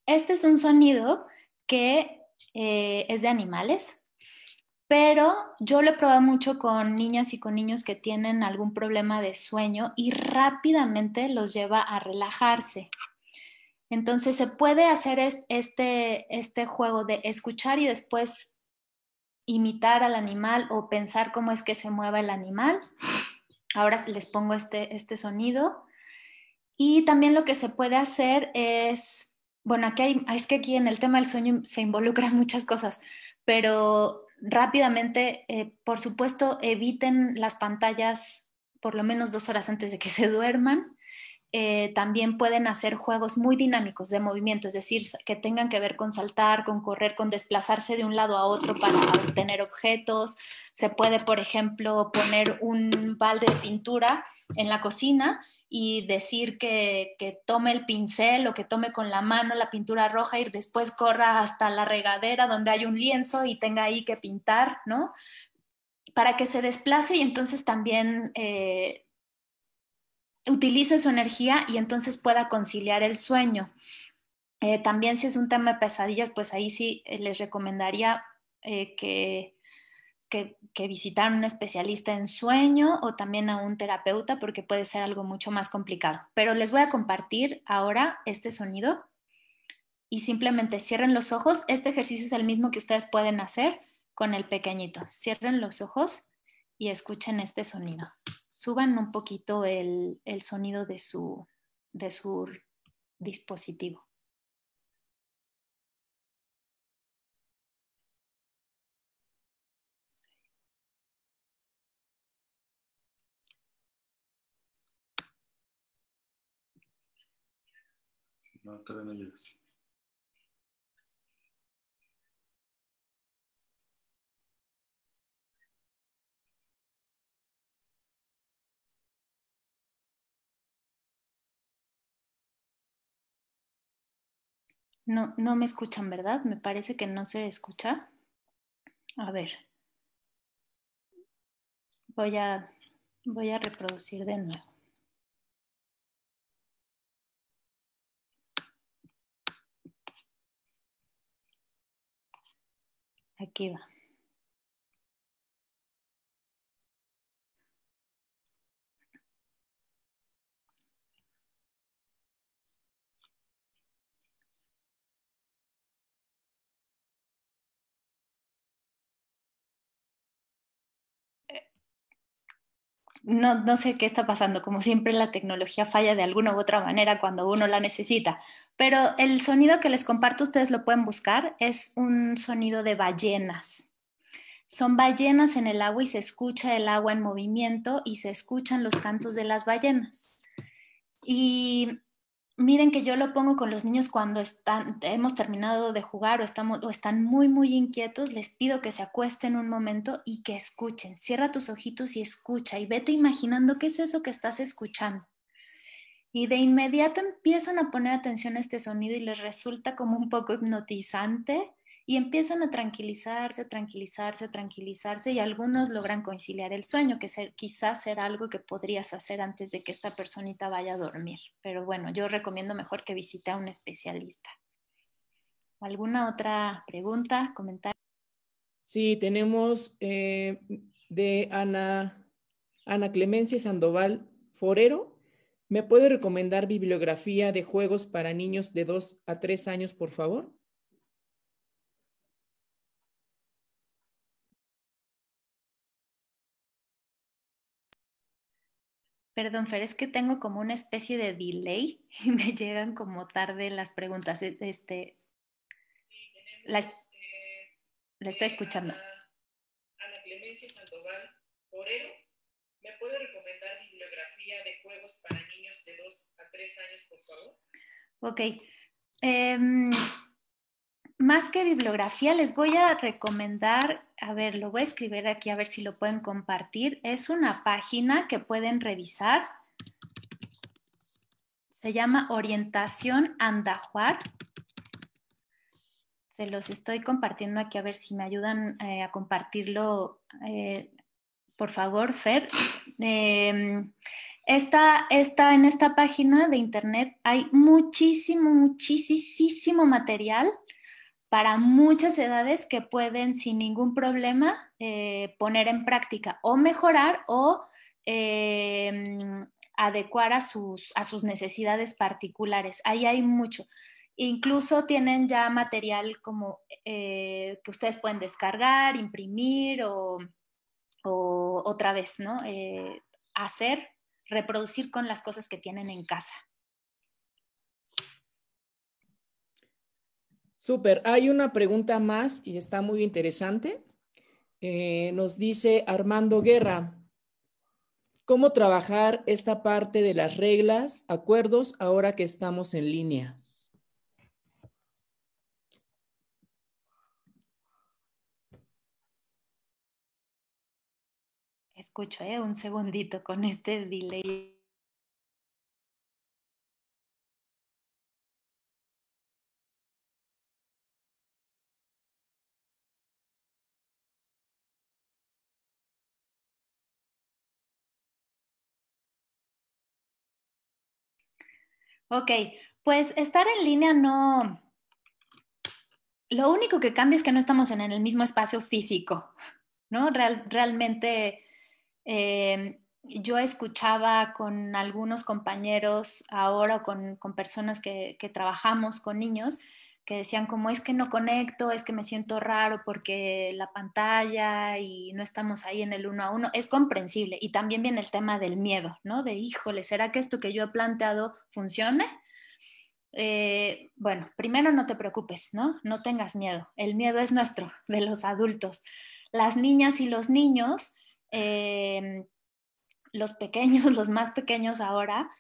Este es un sonido que eh, es de animales, pero yo lo he probado mucho con niñas y con niños que tienen algún problema de sueño y rápidamente los lleva a relajarse. Entonces se puede hacer este, este, juego de escuchar y después imitar al animal o pensar cómo es que se mueva el animal. Ahora les pongo este, este, sonido. Y también lo que se puede hacer es, bueno, aquí es que aquí en el tema del sueño se involucran muchas cosas, pero rápidamente, eh, por supuesto, eviten las pantallas por lo menos dos horas antes de que se duerman. Eh, también pueden hacer juegos muy dinámicos de movimiento, es decir, que tengan que ver con saltar, con correr, con desplazarse de un lado a otro para obtener objetos. Se puede, por ejemplo, poner un balde de pintura en la cocina y decir que, tome el pincel o que tome con la mano la pintura roja y después corra hasta la regadera donde hay un lienzo y tenga ahí que pintar, ¿no? Para que se desplace y entonces también... Eh, utilice su energía y entonces pueda conciliar el sueño. Eh, también si es un tema de pesadillas, pues ahí sí eh, les recomendaría eh, que, que, que visitaran un especialista en sueño o también a un terapeuta porque puede ser algo mucho más complicado. Pero les voy a compartir ahora este sonido y simplemente cierren los ojos. Este ejercicio es el mismo que ustedes pueden hacer con el pequeñito. Cierren los ojos y escuchen este sonido suban un poquito el, el sonido de su, de su dispositivo. No, No, no me escuchan, ¿verdad? Me parece que no se escucha. A ver. Voy a, voy a reproducir de nuevo. Aquí va. no, sé qué está pasando, como siempre la tecnología falla de alguna u otra manera cuando uno la necesita, pero el sonido que les comparto ustedes lo pueden buscar, es un sonido de ballenas. Son ballenas en el agua y se escucha el agua en movimiento y se escuchan los cantos de las ballenas. Y miren que yo lo pongo con los niños cuando están, hemos terminado de jugar o, o están muy, muy inquietos, les pido que se acuesten un momento y que escuchen. Cierra tus ojitos y escucha y vete imaginando qué es eso que estás escuchando. Y de inmediato empiezan a poner atención a este sonido y les resulta como un poco hipnotizante y empiezan a tranquilizarse, tranquilizarse, tranquilizarse y algunos logran conciliar el sueño, que ser, quizás será algo que podrías hacer antes de que esta personita vaya a dormir. Pero bueno, yo recomiendo mejor que visite a un especialista. ¿Alguna otra pregunta, comentario? Sí, tenemos eh, de Ana, Ana Clemencia Sandoval Forero. ¿Me puede recomendar bibliografía de juegos para niños de 2 a 3 años, por favor? Perdón, Fer, es que tengo como una especie de delay y me llegan como tarde las preguntas. E-, este, sí, tenemos, la, estoy escuchando. Ana, Clemencia Sandoval Porero. ¿me puede recomendar bibliografía de juegos para niños de 2 a 3 años, por favor? Ok. Em, más que bibliografía, les voy a recomendar, a ver, lo voy a escribir aquí a ver si lo pueden compartir. Es una página que pueden revisar. Se llama Orientación Andajuar. Se los estoy compartiendo aquí a ver si me ayudan eh, a compartirlo. Eh, por favor, Fer. Eh, en esta página de internet hay muchísimo, muchísimo material para muchas edades que pueden sin ningún problema eh, poner en práctica o mejorar o em, adecuar a sus, a sus necesidades particulares. Ahí hay mucho. Incluso tienen ya material como eh, que ustedes pueden descargar, imprimir o, o otra vez, ¿no? Eh, hacer, reproducir con las cosas que tienen en casa. Súper. Hay una pregunta más y está muy interesante. Eh, nos dice Armando Guerra, ¿cómo trabajar esta parte de las reglas, acuerdos, ahora que estamos en línea? Escucho, eh, Un segundito con este delay Ok, pues estar en línea no... Lo único que cambia es que no estamos en el mismo espacio físico, ¿no? Real, realmente em, yo escuchaba con algunos compañeros ahora o con, con personas que, que, trabajamos con niños que decían como es que no conecto, es que me siento raro porque la pantalla y no estamos ahí en el uno a uno, es comprensible. Y también viene el tema del miedo, ¿no? De híjole, ¿será que esto que yo he planteado funcione? Eh, bueno, primero no te preocupes, ¿no? No tengas miedo. El miedo es nuestro, de los adultos. Las niñas y los niños, eh, los pequeños, los más pequeños ahora,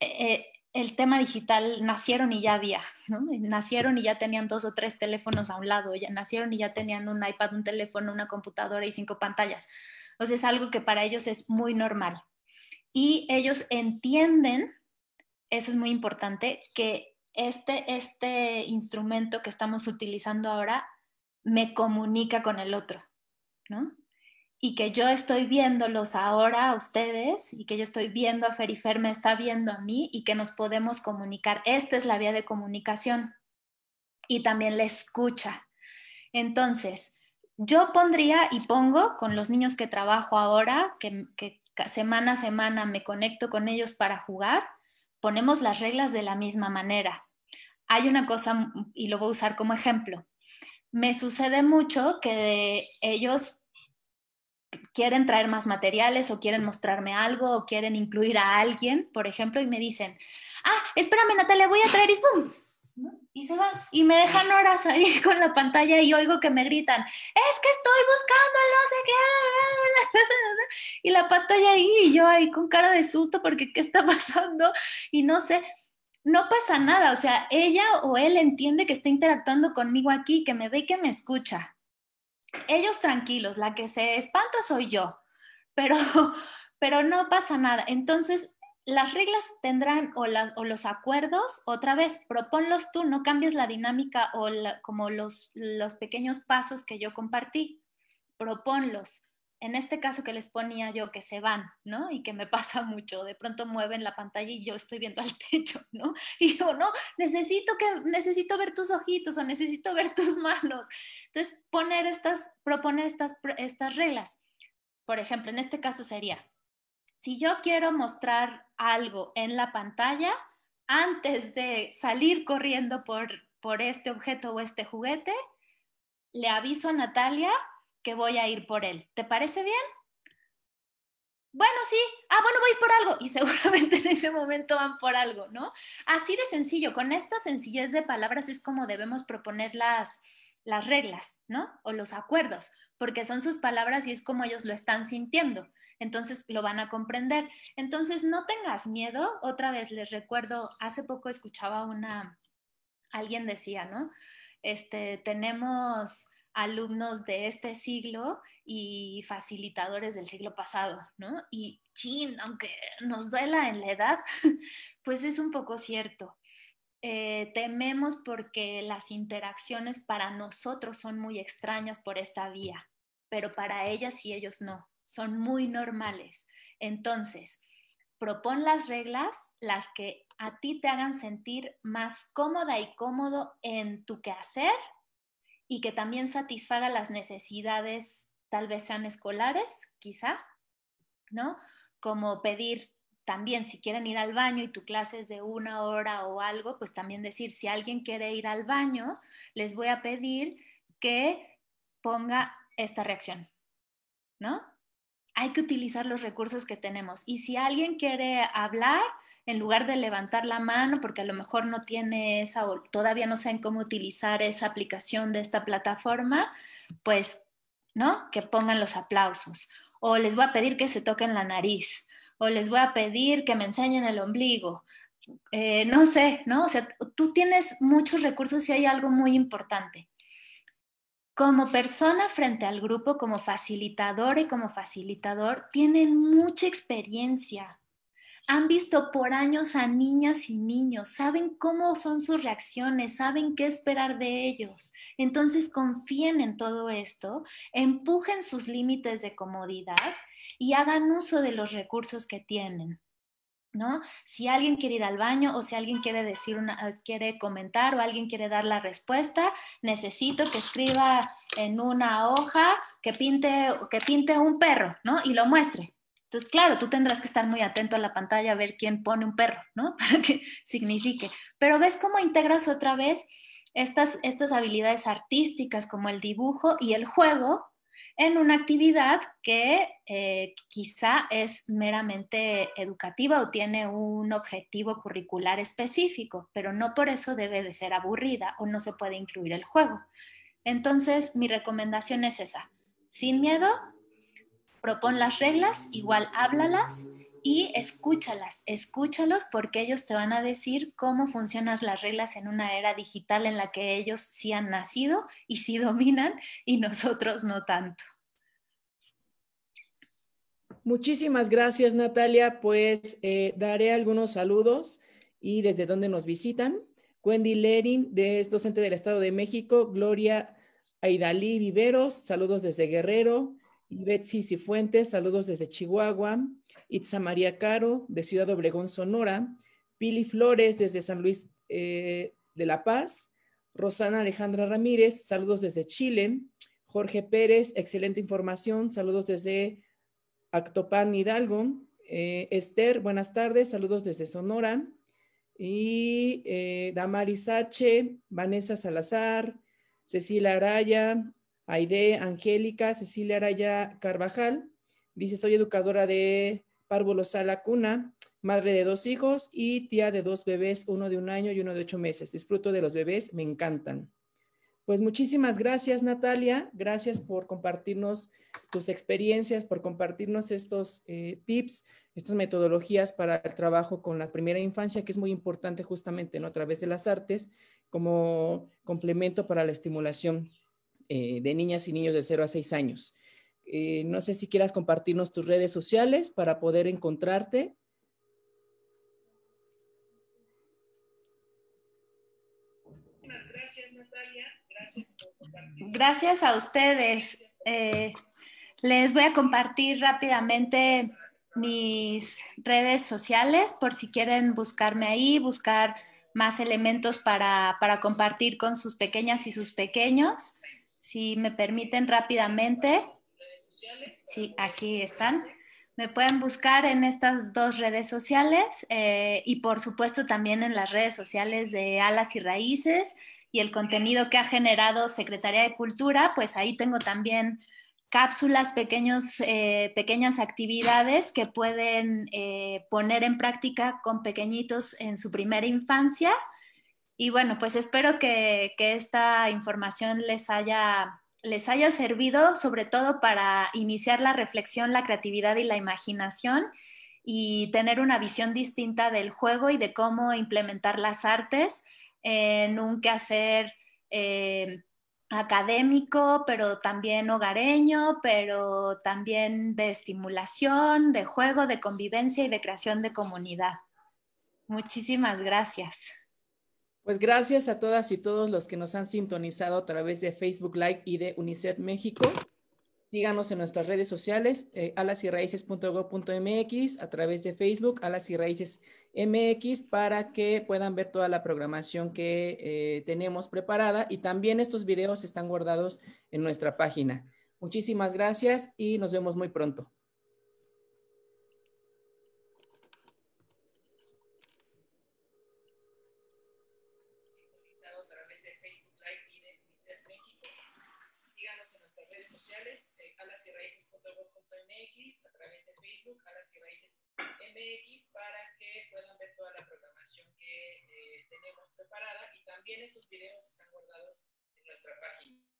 eh, el tema digital nacieron y ya había, ¿no? Nacieron y ya tenían dos o tres teléfonos a un lado, ya nacieron y ya tenían un iPad, un teléfono, una computadora y cinco pantallas. O sea, es algo que para ellos es muy normal. Y ellos entienden, eso es muy importante, que este, este instrumento que estamos utilizando ahora me comunica con el otro, ¿no? y que yo estoy viéndolos ahora a ustedes y que yo estoy viendo a Ferifer me está viendo a mí y que nos podemos comunicar. Esta es la vía de comunicación y también la escucha. Entonces, yo pondría y pongo con los niños que trabajo ahora, que, que semana a semana me conecto con ellos para jugar, ponemos las reglas de la misma manera. Hay una cosa, y lo voy a usar como ejemplo, me sucede mucho que ellos quieren traer más materiales o quieren mostrarme algo o quieren incluir a alguien, por ejemplo, y me dicen, ah, espérame Natalia, voy a traer y ¡fum! Y se van y me dejan horas ahí con la pantalla y oigo que me gritan, es que estoy buscando no sé qué, y la pantalla ahí y yo ahí con cara de susto porque qué está pasando y no sé no pasa nada, o sea, ella o él entiende que está interactuando conmigo aquí, que me ve y que me escucha, ellos tranquilos, la que se espanta soy yo, pero, pero no pasa nada. Entonces, las reglas tendrán o, los acuerdos, otra vez, proponlos tú, no cambies la dinámica o como los, los pequeños pasos que yo compartí, proponlos. En este caso que les ponía yo, que se van, ¿no? Y que me pasa mucho, de pronto mueven la pantalla y yo estoy viendo al techo, ¿no? Y yo, no, necesito, que, necesito ver tus ojitos o necesito ver tus manos. Entonces, poner estas, proponer estas, estas reglas. Por ejemplo, en este caso sería, si yo quiero mostrar algo en la pantalla, antes de salir corriendo por, por este objeto o este juguete, le aviso a Natalia que voy a ir por él. ¿Te parece bien? Bueno, sí, ah, bueno, voy por algo. Y seguramente en ese momento van por algo, ¿no? Así de sencillo, con esta sencillez de palabras es como debemos proponer las, las reglas, ¿no? O los acuerdos, porque son sus palabras y es como ellos lo están sintiendo. Entonces lo van a comprender. Entonces no tengas miedo. Otra vez les recuerdo, hace poco escuchaba una, alguien decía, ¿no? Este, tenemos alumnos de este siglo y facilitadores del siglo pasado, ¿no? Y chin, aunque nos duela en la edad, pues es un poco cierto. Eh, tememos porque las interacciones para nosotros son muy extrañas por esta vía, pero para ellas y ellos no, son muy normales. Entonces, propon las reglas, las que a ti te hagan sentir más cómoda y cómodo en tu quehacer y que también satisfaga las necesidades, tal vez sean escolares, quizá, ¿no? Como pedir también si quieren ir al baño y tu clase es de una hora o algo, pues también decir, si alguien quiere ir al baño, les voy a pedir que ponga esta reacción, ¿no? Hay que utilizar los recursos que tenemos. Y si alguien quiere hablar, en lugar de levantar la mano, porque a lo mejor no tiene esa o todavía no saben cómo utilizar esa aplicación de esta plataforma, pues, ¿no? Que pongan los aplausos. O les voy a pedir que se toquen la nariz o les voy a pedir que me enseñen el ombligo. Eh, no sé, ¿no? O sea, tú tienes muchos recursos y hay algo muy importante. Como persona frente al grupo, como facilitador y como facilitador, tienen mucha experiencia, han visto por años a niñas y niños, saben cómo son sus reacciones, saben qué esperar de ellos. Entonces confíen en todo esto, empujen sus límites de comodidad y hagan uso de los recursos que tienen. ¿No? Si alguien quiere ir al baño o si alguien quiere decir una, ah, quiere comentar o alguien quiere dar la respuesta, necesito que escriba en una hoja que pinte, que pinte un perro, ¿no? Y lo muestre. Entonces, claro, tú tendrás que estar muy atento a la pantalla a ver quién pone un perro, ¿no? Para que signifique. Pero ves cómo integras otra vez estas, estas habilidades artísticas como el dibujo y el juego en una actividad que eh, quizá es meramente educativa o tiene un objetivo curricular específico, pero no por eso debe de ser aburrida o no se puede incluir el juego. Entonces, mi recomendación es esa, sin miedo, propon las reglas, igual háblalas y escúchalas, escúchalos porque ellos te van a decir cómo funcionan las reglas en una era digital en la que ellos sí han nacido y sí dominan y nosotros no tanto. Muchísimas gracias Natalia, pues eh, daré algunos saludos y desde dónde nos visitan. Wendy Lerin, de, es docente del Estado de México, Gloria Aidalí Viveros, saludos desde Guerrero, y Betsy Cifuentes, saludos desde Chihuahua, Itza María Caro, de Ciudad Obregón, Sonora, Pili Flores, desde San Luis eh, de La Paz, Rosana Alejandra Ramírez, saludos desde Chile, Jorge Pérez, excelente información, saludos desde Actopan, Hidalgo, eh, Esther, buenas tardes, saludos desde Sonora, y eh, Damaris Vanessa Salazar, Cecilia Araya, Aide Angélica Cecilia Araya Carvajal. Dice, soy educadora de Párvulo Sala Cuna, madre de dos hijos y tía de dos bebés, uno de un año y uno de ocho meses. Disfruto de los bebés, me encantan. Pues muchísimas gracias, Natalia. Gracias por compartirnos tus experiencias, por compartirnos estos eh, tips, estas metodologías para el trabajo con la primera infancia, que es muy importante justamente ¿no? a través de las artes como complemento para la estimulación eh, de niñas y niños de 0 a 6 años. Eh, no sé si quieras compartirnos tus redes sociales para poder encontrarte. Muchas gracias, Natalia. Gracias por Gracias a ustedes. Eh, les voy a compartir rápidamente mis redes sociales por si quieren buscarme ahí, buscar más elementos para, para compartir con sus pequeñas y sus pequeños si me permiten rápidamente, sí, aquí están. Me pueden buscar en estas dos redes sociales eh, y por supuesto también en las redes sociales de Alas y Raíces y el contenido que ha generado Secretaría de Cultura, pues ahí tengo también cápsulas, pequeños, eh, pequeñas actividades que pueden eh, poner en práctica con pequeñitos en su primera infancia y bueno, pues espero que, esta información les haya servido sobre todo para iniciar la reflexión, la creatividad y la imaginación y tener una visión distinta del juego y de cómo implementar las artes en un quehacer eh, académico, pero también hogareño, pero también de estimulación, de juego, de convivencia y de creación de comunidad. Muchísimas gracias. Pues gracias a todas y todos los que nos han sintonizado a través de Facebook Live y de UNICEF México. Síganos en nuestras redes sociales, eh, a través de Facebook, Alas y Raíces MX, para que puedan ver toda la programación que eh, tenemos preparada. Y también estos videos están guardados en nuestra página. Muchísimas gracias y nos vemos muy pronto. a través de Facebook, Alas y Raíces MX, para que puedan ver toda la programación que eh, tenemos preparada. Y también estos videos están guardados en nuestra página.